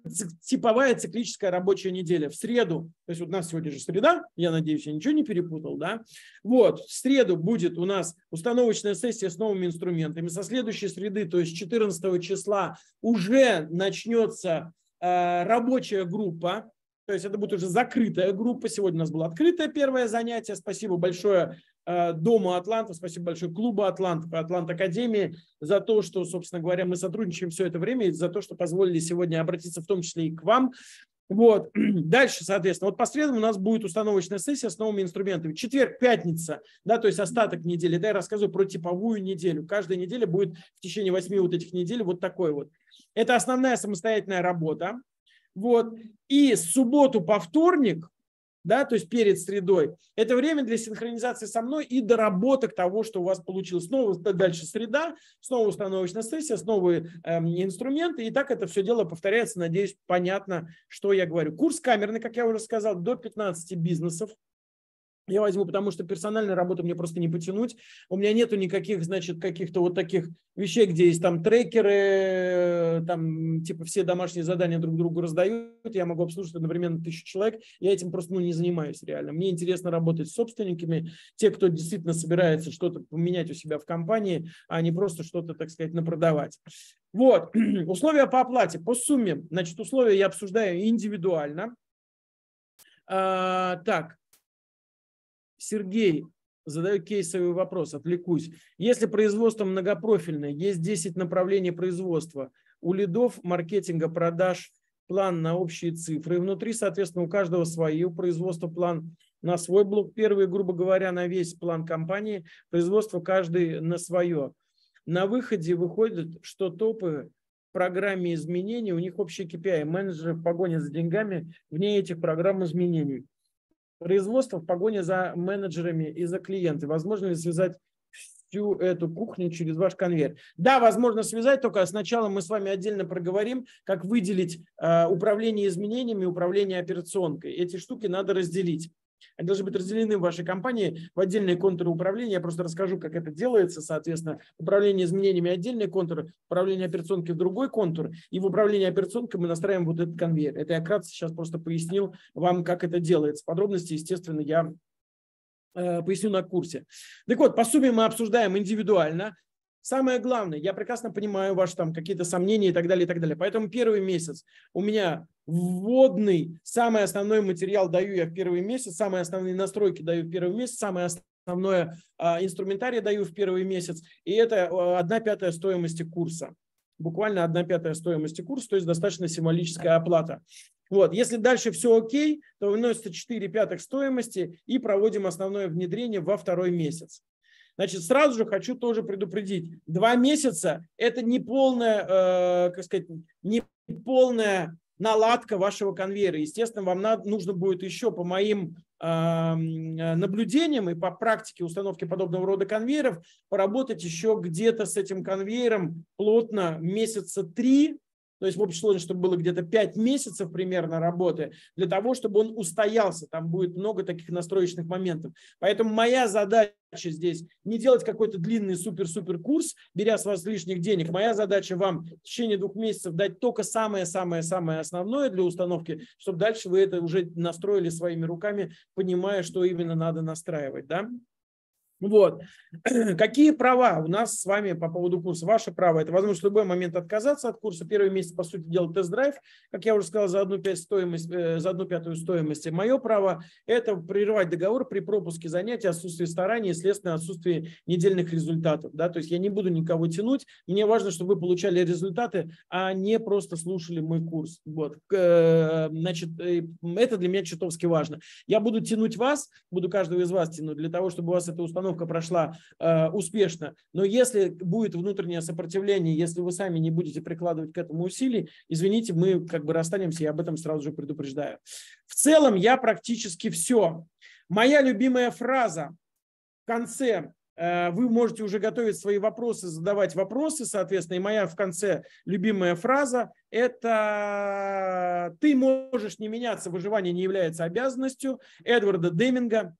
[SPEAKER 1] типовая циклическая рабочая неделя в среду, то есть вот у нас сегодня же среда, я надеюсь, я ничего не перепутал, да? Вот, в среду будет у нас установочная сессия с новыми инструментами. Со следующей среды, то есть 14 числа, уже начнется э, рабочая группа, то есть это будет уже закрытая группа. Сегодня у нас было открытое первое занятие. Спасибо большое Э, дома Атланта, спасибо большое клубу Атланта, Атлант Академии за то, что, собственно говоря, мы сотрудничаем все это время и за то, что позволили сегодня обратиться в том числе и к вам. Вот. Дальше, соответственно, вот по средам у нас будет установочная сессия с новыми инструментами. Четверг, пятница, да, то есть остаток недели. Да, я рассказываю про типовую неделю. Каждая неделя будет в течение восьми вот этих недель вот такой вот. Это основная самостоятельная работа. Вот. И с субботу по вторник да, то есть перед средой. Это время для синхронизации со мной и доработок того, что у вас получилось. Снова дальше среда, снова установочная сессия, снова э, инструменты. И так это все дело повторяется. Надеюсь, понятно, что я говорю. Курс камерный, как я уже сказал, до 15 бизнесов я возьму, потому что персональную работу мне просто не потянуть. У меня нету никаких, значит, каких-то вот таких вещей, где есть там трекеры, э, там типа все домашние задания друг другу раздают, я могу обслуживать одновременно тысячу человек. Я этим просто ну, не занимаюсь реально. Мне интересно работать с собственниками, те, кто действительно собирается что-то поменять у себя в компании, а не просто что-то, так сказать, напродавать. Вот, условия по оплате, по сумме. Значит, условия я обсуждаю индивидуально. А, так, Сергей, задаю кейсовый вопрос, отвлекусь. Если производство многопрофильное, есть 10 направлений производства, у лидов маркетинга продаж план на общие цифры, и внутри, соответственно, у каждого свои, у производства план на свой блок первый, грубо говоря, на весь план компании, производство каждый на свое. На выходе выходит, что топы в программе изменений, у них общие KPI, а, менеджеры в погоне за деньгами вне этих программ изменений производства в погоне за менеджерами и за клиентами? Возможно ли связать всю эту кухню через ваш конвейер. Да, возможно связать, только сначала мы с вами отдельно проговорим, как выделить э, управление изменениями, управление операционкой. Эти штуки надо разделить. Они должны быть разделены в вашей компании в отдельные контуры управления. Я просто расскажу, как это делается. Соответственно, управление изменениями отдельный контур, управление операционкой в другой контур. И в управлении операционкой мы настраиваем вот этот конвейер. Это я кратко сейчас просто пояснил вам, как это делается. Подробности, естественно, я э, поясню на курсе. Так вот, пособие мы обсуждаем индивидуально. Самое главное, я прекрасно понимаю ваши там какие-то сомнения и так далее, и так далее. Поэтому первый месяц у меня вводный, самый основной материал даю я в первый месяц, самые основные настройки даю в первый месяц, самое основное а, инструментарий даю в первый месяц. И это а, одна пятая стоимости курса. Буквально одна пятая стоимости курса, то есть достаточно символическая оплата. Вот. Если дальше все окей, то выносится 4 пятых стоимости и проводим основное внедрение во второй месяц. Значит, сразу же хочу тоже предупредить. Два месяца – это не полная, э, как сказать, не полная наладка вашего конвейера. Естественно, вам надо, нужно будет еще по моим эм, э, наблюдениям и по практике установки подобного рода конвейеров поработать еще где-то с этим конвейером плотно месяца три, то есть в общей сложности, чтобы было где-то 5 месяцев примерно работы, для того, чтобы он устоялся. Там будет много таких настроечных моментов. Поэтому моя задача здесь не делать какой-то длинный супер-супер курс, беря с вас лишних денег. Моя задача вам в течение двух месяцев дать только самое-самое-самое основное для установки, чтобы дальше вы это уже настроили своими руками, понимая, что именно надо настраивать. Да? Вот. Какие права у нас с вами по поводу курса? Ваше право это возможность в любой момент отказаться от курса. Первый месяц, по сути делать тест-драйв, как я уже сказал, за одну, пять стоимость, э, за одну пятую стоимости. Мое право – это прерывать договор при пропуске занятий, отсутствии стараний и, следственно, отсутствии недельных результатов. Да? То есть я не буду никого тянуть. Мне важно, чтобы вы получали результаты, а не просто слушали мой курс. Вот. Э, значит, э, это для меня чертовски важно. Я буду тянуть вас, буду каждого из вас тянуть для того, чтобы у вас это установка установка прошла э, успешно. Но если будет внутреннее сопротивление, если вы сами не будете прикладывать к этому усилий, извините, мы как бы расстанемся, я об этом сразу же предупреждаю. В целом я практически все. Моя любимая фраза в конце э, вы можете уже готовить свои вопросы, задавать вопросы, соответственно. И моя в конце любимая фраза – это «ты можешь не меняться, выживание не является обязанностью» Эдварда Деминга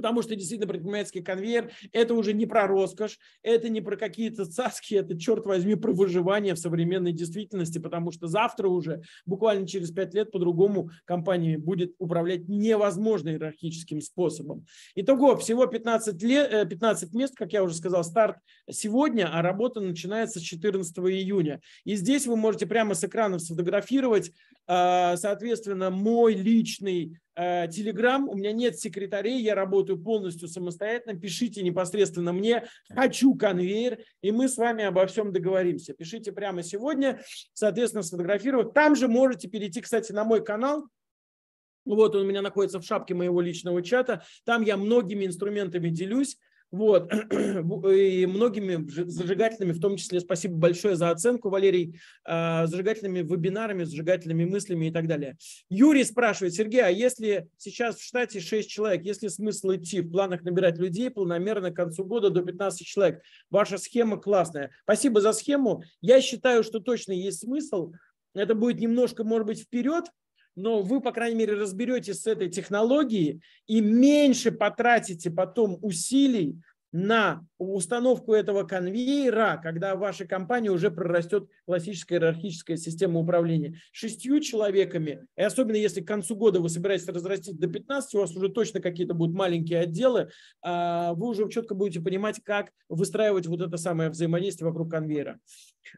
[SPEAKER 1] потому что действительно предпринимательский конвейер – это уже не про роскошь, это не про какие-то цаски, это, черт возьми, про выживание в современной действительности, потому что завтра уже, буквально через пять лет, по-другому компаниями будет управлять невозможно иерархическим способом. Итого всего 15, лет, 15 мест, как я уже сказал, старт сегодня, а работа начинается с 14 июня. И здесь вы можете прямо с экранов сфотографировать а, соответственно, мой личный а, Телеграм, у меня нет секретарей, я работаю полностью самостоятельно. Пишите непосредственно мне «хочу конвейер», и мы с вами обо всем договоримся. Пишите прямо сегодня, соответственно, сфотографировать. Там же можете перейти, кстати, на мой канал, вот он у меня находится в шапке моего личного чата. Там я многими инструментами делюсь. Вот. И многими зажигательными, в том числе спасибо большое за оценку, Валерий, а, зажигательными вебинарами, зажигательными мыслями и так далее. Юрий спрашивает, Сергей, а если сейчас в штате 6 человек, есть ли смысл идти в планах набирать людей полномерно к концу года до 15 человек? Ваша схема классная. Спасибо за схему. Я считаю, что точно есть смысл. Это будет немножко, может быть, вперед, но вы, по крайней мере, разберетесь с этой технологией и меньше потратите потом усилий на установку этого конвейера, когда ваша компания уже прорастет классическая иерархическая система управления. Шестью человеками, и особенно если к концу года вы собираетесь разрастить до 15, у вас уже точно какие-то будут маленькие отделы, а, вы уже четко будете понимать, как выстраивать вот это самое взаимодействие вокруг конвейера.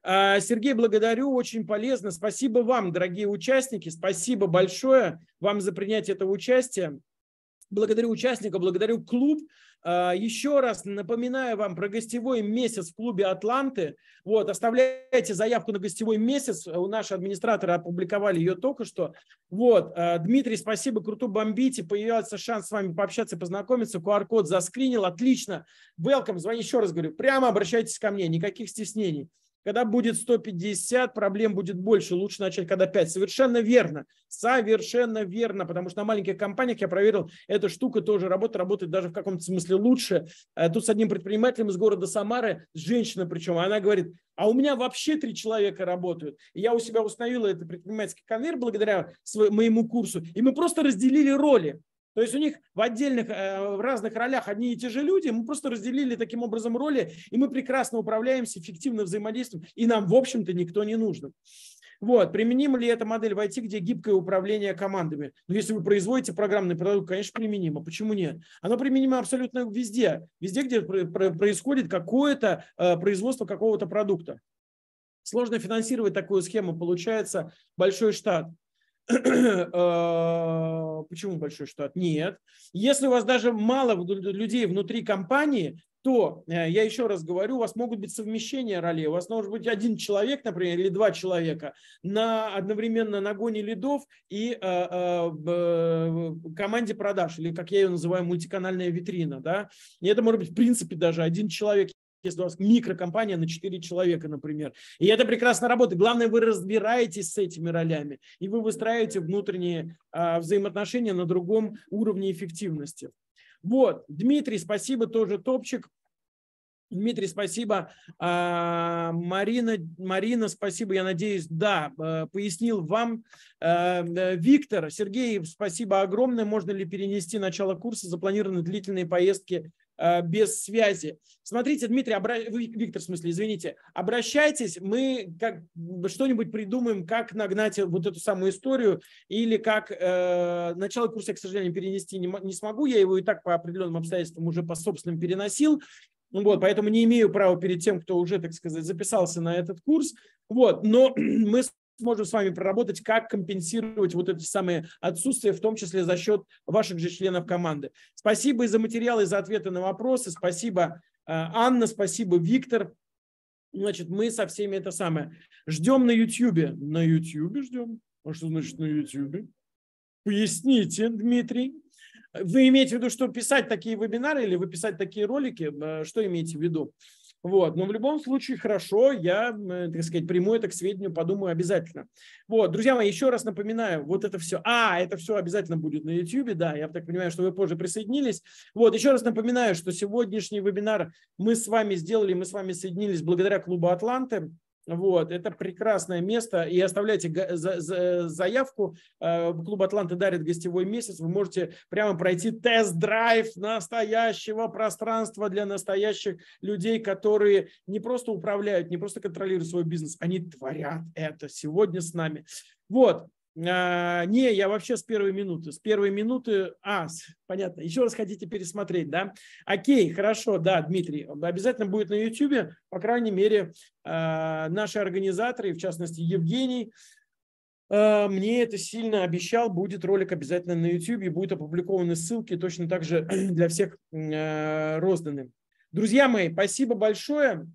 [SPEAKER 1] А, Сергей, благодарю, очень полезно. Спасибо вам, дорогие участники, спасибо большое вам за принятие этого участия благодарю участников, благодарю клуб. А, еще раз напоминаю вам про гостевой месяц в клубе «Атланты». Вот, оставляйте заявку на гостевой месяц. У наши администраторы опубликовали ее только что. Вот, а, Дмитрий, спасибо, круто бомбите. Появился шанс с вами пообщаться познакомиться. QR-код заскринил, отлично. Welcome, звони еще раз, говорю, прямо обращайтесь ко мне, никаких стеснений. Когда будет 150, проблем будет больше. Лучше начать, когда 5. Совершенно верно. Совершенно верно. Потому что на маленьких компаниях, я проверил, эта штука тоже работает. Работает даже в каком-то смысле лучше. Э, тут с одним предпринимателем из города Самары, женщина причем, она говорит, а у меня вообще три человека работают. И я у себя установила этот предпринимательский конвейер благодаря своему, моему курсу. И мы просто разделили роли. То есть у них в отдельных, э, в разных ролях одни и те же люди. Мы просто разделили таким образом роли, и мы прекрасно управляемся, эффективно взаимодействуем, и нам, в общем-то, никто не нужен. Вот. Применима ли эта модель в IT, где гибкое управление командами? Ну, если вы производите программный продукт, конечно, применимо. Почему нет? Оно применимо абсолютно везде. Везде, где происходит какое-то э, производство какого-то продукта. Сложно финансировать такую схему, получается большой штат. А, почему большой штат? Нет. Если у вас даже мало людей внутри компании, то, э, я еще раз говорю, у вас могут быть совмещения ролей. У вас может быть один человек, например, или два человека на одновременно на гоне лидов и а, а, э, команде продаж, или, как я ее называю, мультиканальная витрина. Да? И это может быть, в принципе, даже один человек если у вас микрокомпания на 4 человека, например. И это прекрасно работает. Главное, вы разбираетесь с этими ролями, и вы выстраиваете внутренние а, взаимоотношения на другом уровне эффективности. Вот, Дмитрий, спасибо, тоже топчик. Дмитрий, спасибо. А, Марина, Марина, спасибо. Я надеюсь, да, а, пояснил вам. А, Виктор, Сергей, спасибо огромное. Можно ли перенести начало курса, запланированы длительные поездки Э, без связи. Смотрите, Дмитрий, обра... Виктор, в смысле, извините, обращайтесь, мы как что-нибудь придумаем, как нагнать вот эту самую историю, или как э, начало курса, к сожалению, перенести не, не смогу, я его и так по определенным обстоятельствам уже по собственным переносил, вот, поэтому не имею права перед тем, кто уже, так сказать, записался на этот курс. Вот, но мы сможем с вами проработать, как компенсировать вот эти самые отсутствия, в том числе за счет ваших же членов команды. Спасибо и за материалы, и за ответы на вопросы. Спасибо, э, Анна, спасибо, Виктор. Значит, мы со всеми это самое. Ждем на YouTube. На YouTube ждем. А что значит на YouTube? Поясните, Дмитрий. Вы имеете в виду, что писать такие вебинары или вы писать такие ролики? Э, что имеете в виду? Вот. Но в любом случае хорошо, я, э, так сказать, приму это к сведению, подумаю обязательно. Вот, друзья мои, еще раз напоминаю, вот это все, а, это все обязательно будет на YouTube, да, я так понимаю, что вы позже присоединились. Вот, еще раз напоминаю, что сегодняшний вебинар мы с вами сделали, мы с вами соединились благодаря клубу «Атланты», вот, это прекрасное место. И оставляйте заявку. Э, клуб Атланты дарит гостевой месяц. Вы можете прямо пройти тест-драйв настоящего пространства для настоящих людей, которые не просто управляют, не просто контролируют свой бизнес, они творят это сегодня с нами. Вот, а, не, я вообще с первой минуты. С первой минуты... А, понятно. Еще раз хотите пересмотреть, да? Окей, хорошо, да, Дмитрий. Обязательно будет на YouTube. По крайней мере, а, наши организаторы, в частности, Евгений, а, мне это сильно обещал. Будет ролик обязательно на YouTube. Будут опубликованы ссылки точно так же для всех а, розданы. Друзья мои, спасибо большое.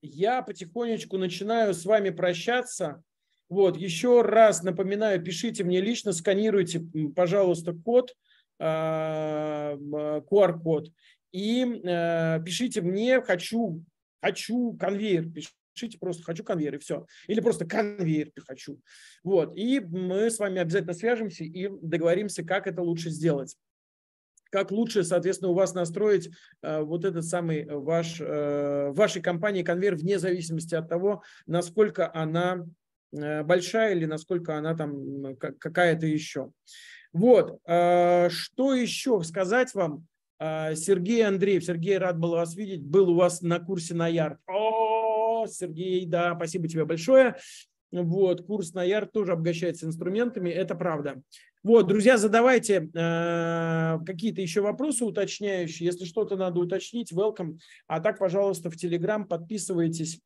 [SPEAKER 1] Я потихонечку начинаю с вами прощаться. Вот, еще раз напоминаю, пишите мне лично, сканируйте, пожалуйста, код, QR-код, а, и э, пишите мне «хочу», «хочу конвейер», пишите просто «хочу конвейер» и все. Или просто «конвейер» «хочу». Вот, и мы с вами обязательно свяжемся и договоримся, как это лучше сделать как лучше, соответственно, у вас настроить э, вот этот самый ваш, э, в вашей компании конвейер вне зависимости от того, насколько она Э, большая или насколько она там какая-то еще. Вот, э, что еще сказать вам? Э, Сергей Андреев, Сергей, рад был вас видеть, был у вас на курсе на яр О, Сергей, да, спасибо тебе большое. Вот, курс на яр тоже обогащается инструментами, это правда. Вот, друзья, задавайте э, какие-то еще вопросы уточняющие. Если что-то надо уточнить, welcome. А так, пожалуйста, в Телеграм подписывайтесь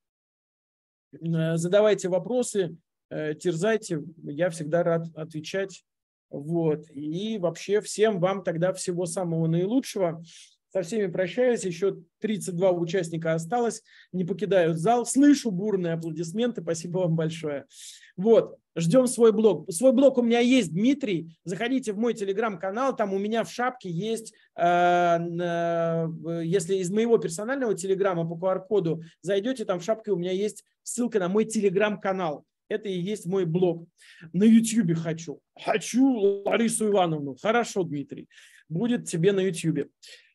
[SPEAKER 1] Э, задавайте вопросы, э, терзайте, я всегда рад отвечать. Вот. И вообще всем вам тогда всего самого наилучшего. Со всеми прощаюсь, еще 32 участника осталось, не покидают зал. Слышу бурные аплодисменты, спасибо вам большое. Вот, ждем свой блог. Свой блог у меня есть, Дмитрий. Заходите в мой телеграм-канал, там у меня в шапке есть Э, э, если из моего персонального телеграма по QR-коду зайдете, там в шапке у меня есть ссылка на мой телеграм-канал. Это и есть мой блог. На YouTube хочу. Хочу Ларису Ивановну. Хорошо, Дмитрий. Будет тебе на YouTube.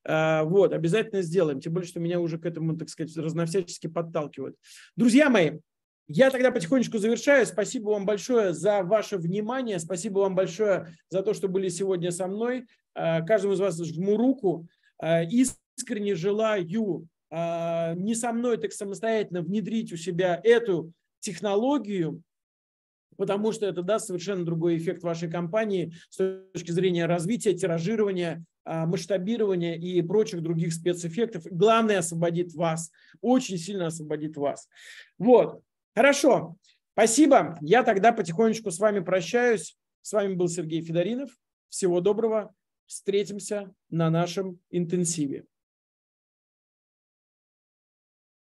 [SPEAKER 1] Э, вот, обязательно сделаем. Тем более, что меня уже к этому, так сказать, разновсячески подталкивают. Друзья мои, я тогда потихонечку завершаю. Спасибо вам большое за ваше внимание. Спасибо вам большое за то, что были сегодня со мной. Э, каждому из вас жму руку. Э, искренне желаю э, не со мной, так самостоятельно внедрить у себя эту технологию, потому что это даст совершенно другой эффект вашей компании с точки зрения развития, тиражирования, масштабирования и прочих других спецэффектов. Главное, освободит вас, очень сильно освободит вас. Вот, хорошо, спасибо. Я тогда потихонечку с вами прощаюсь. С вами был Сергей Федоринов. Всего доброго встретимся на нашем интенсиве.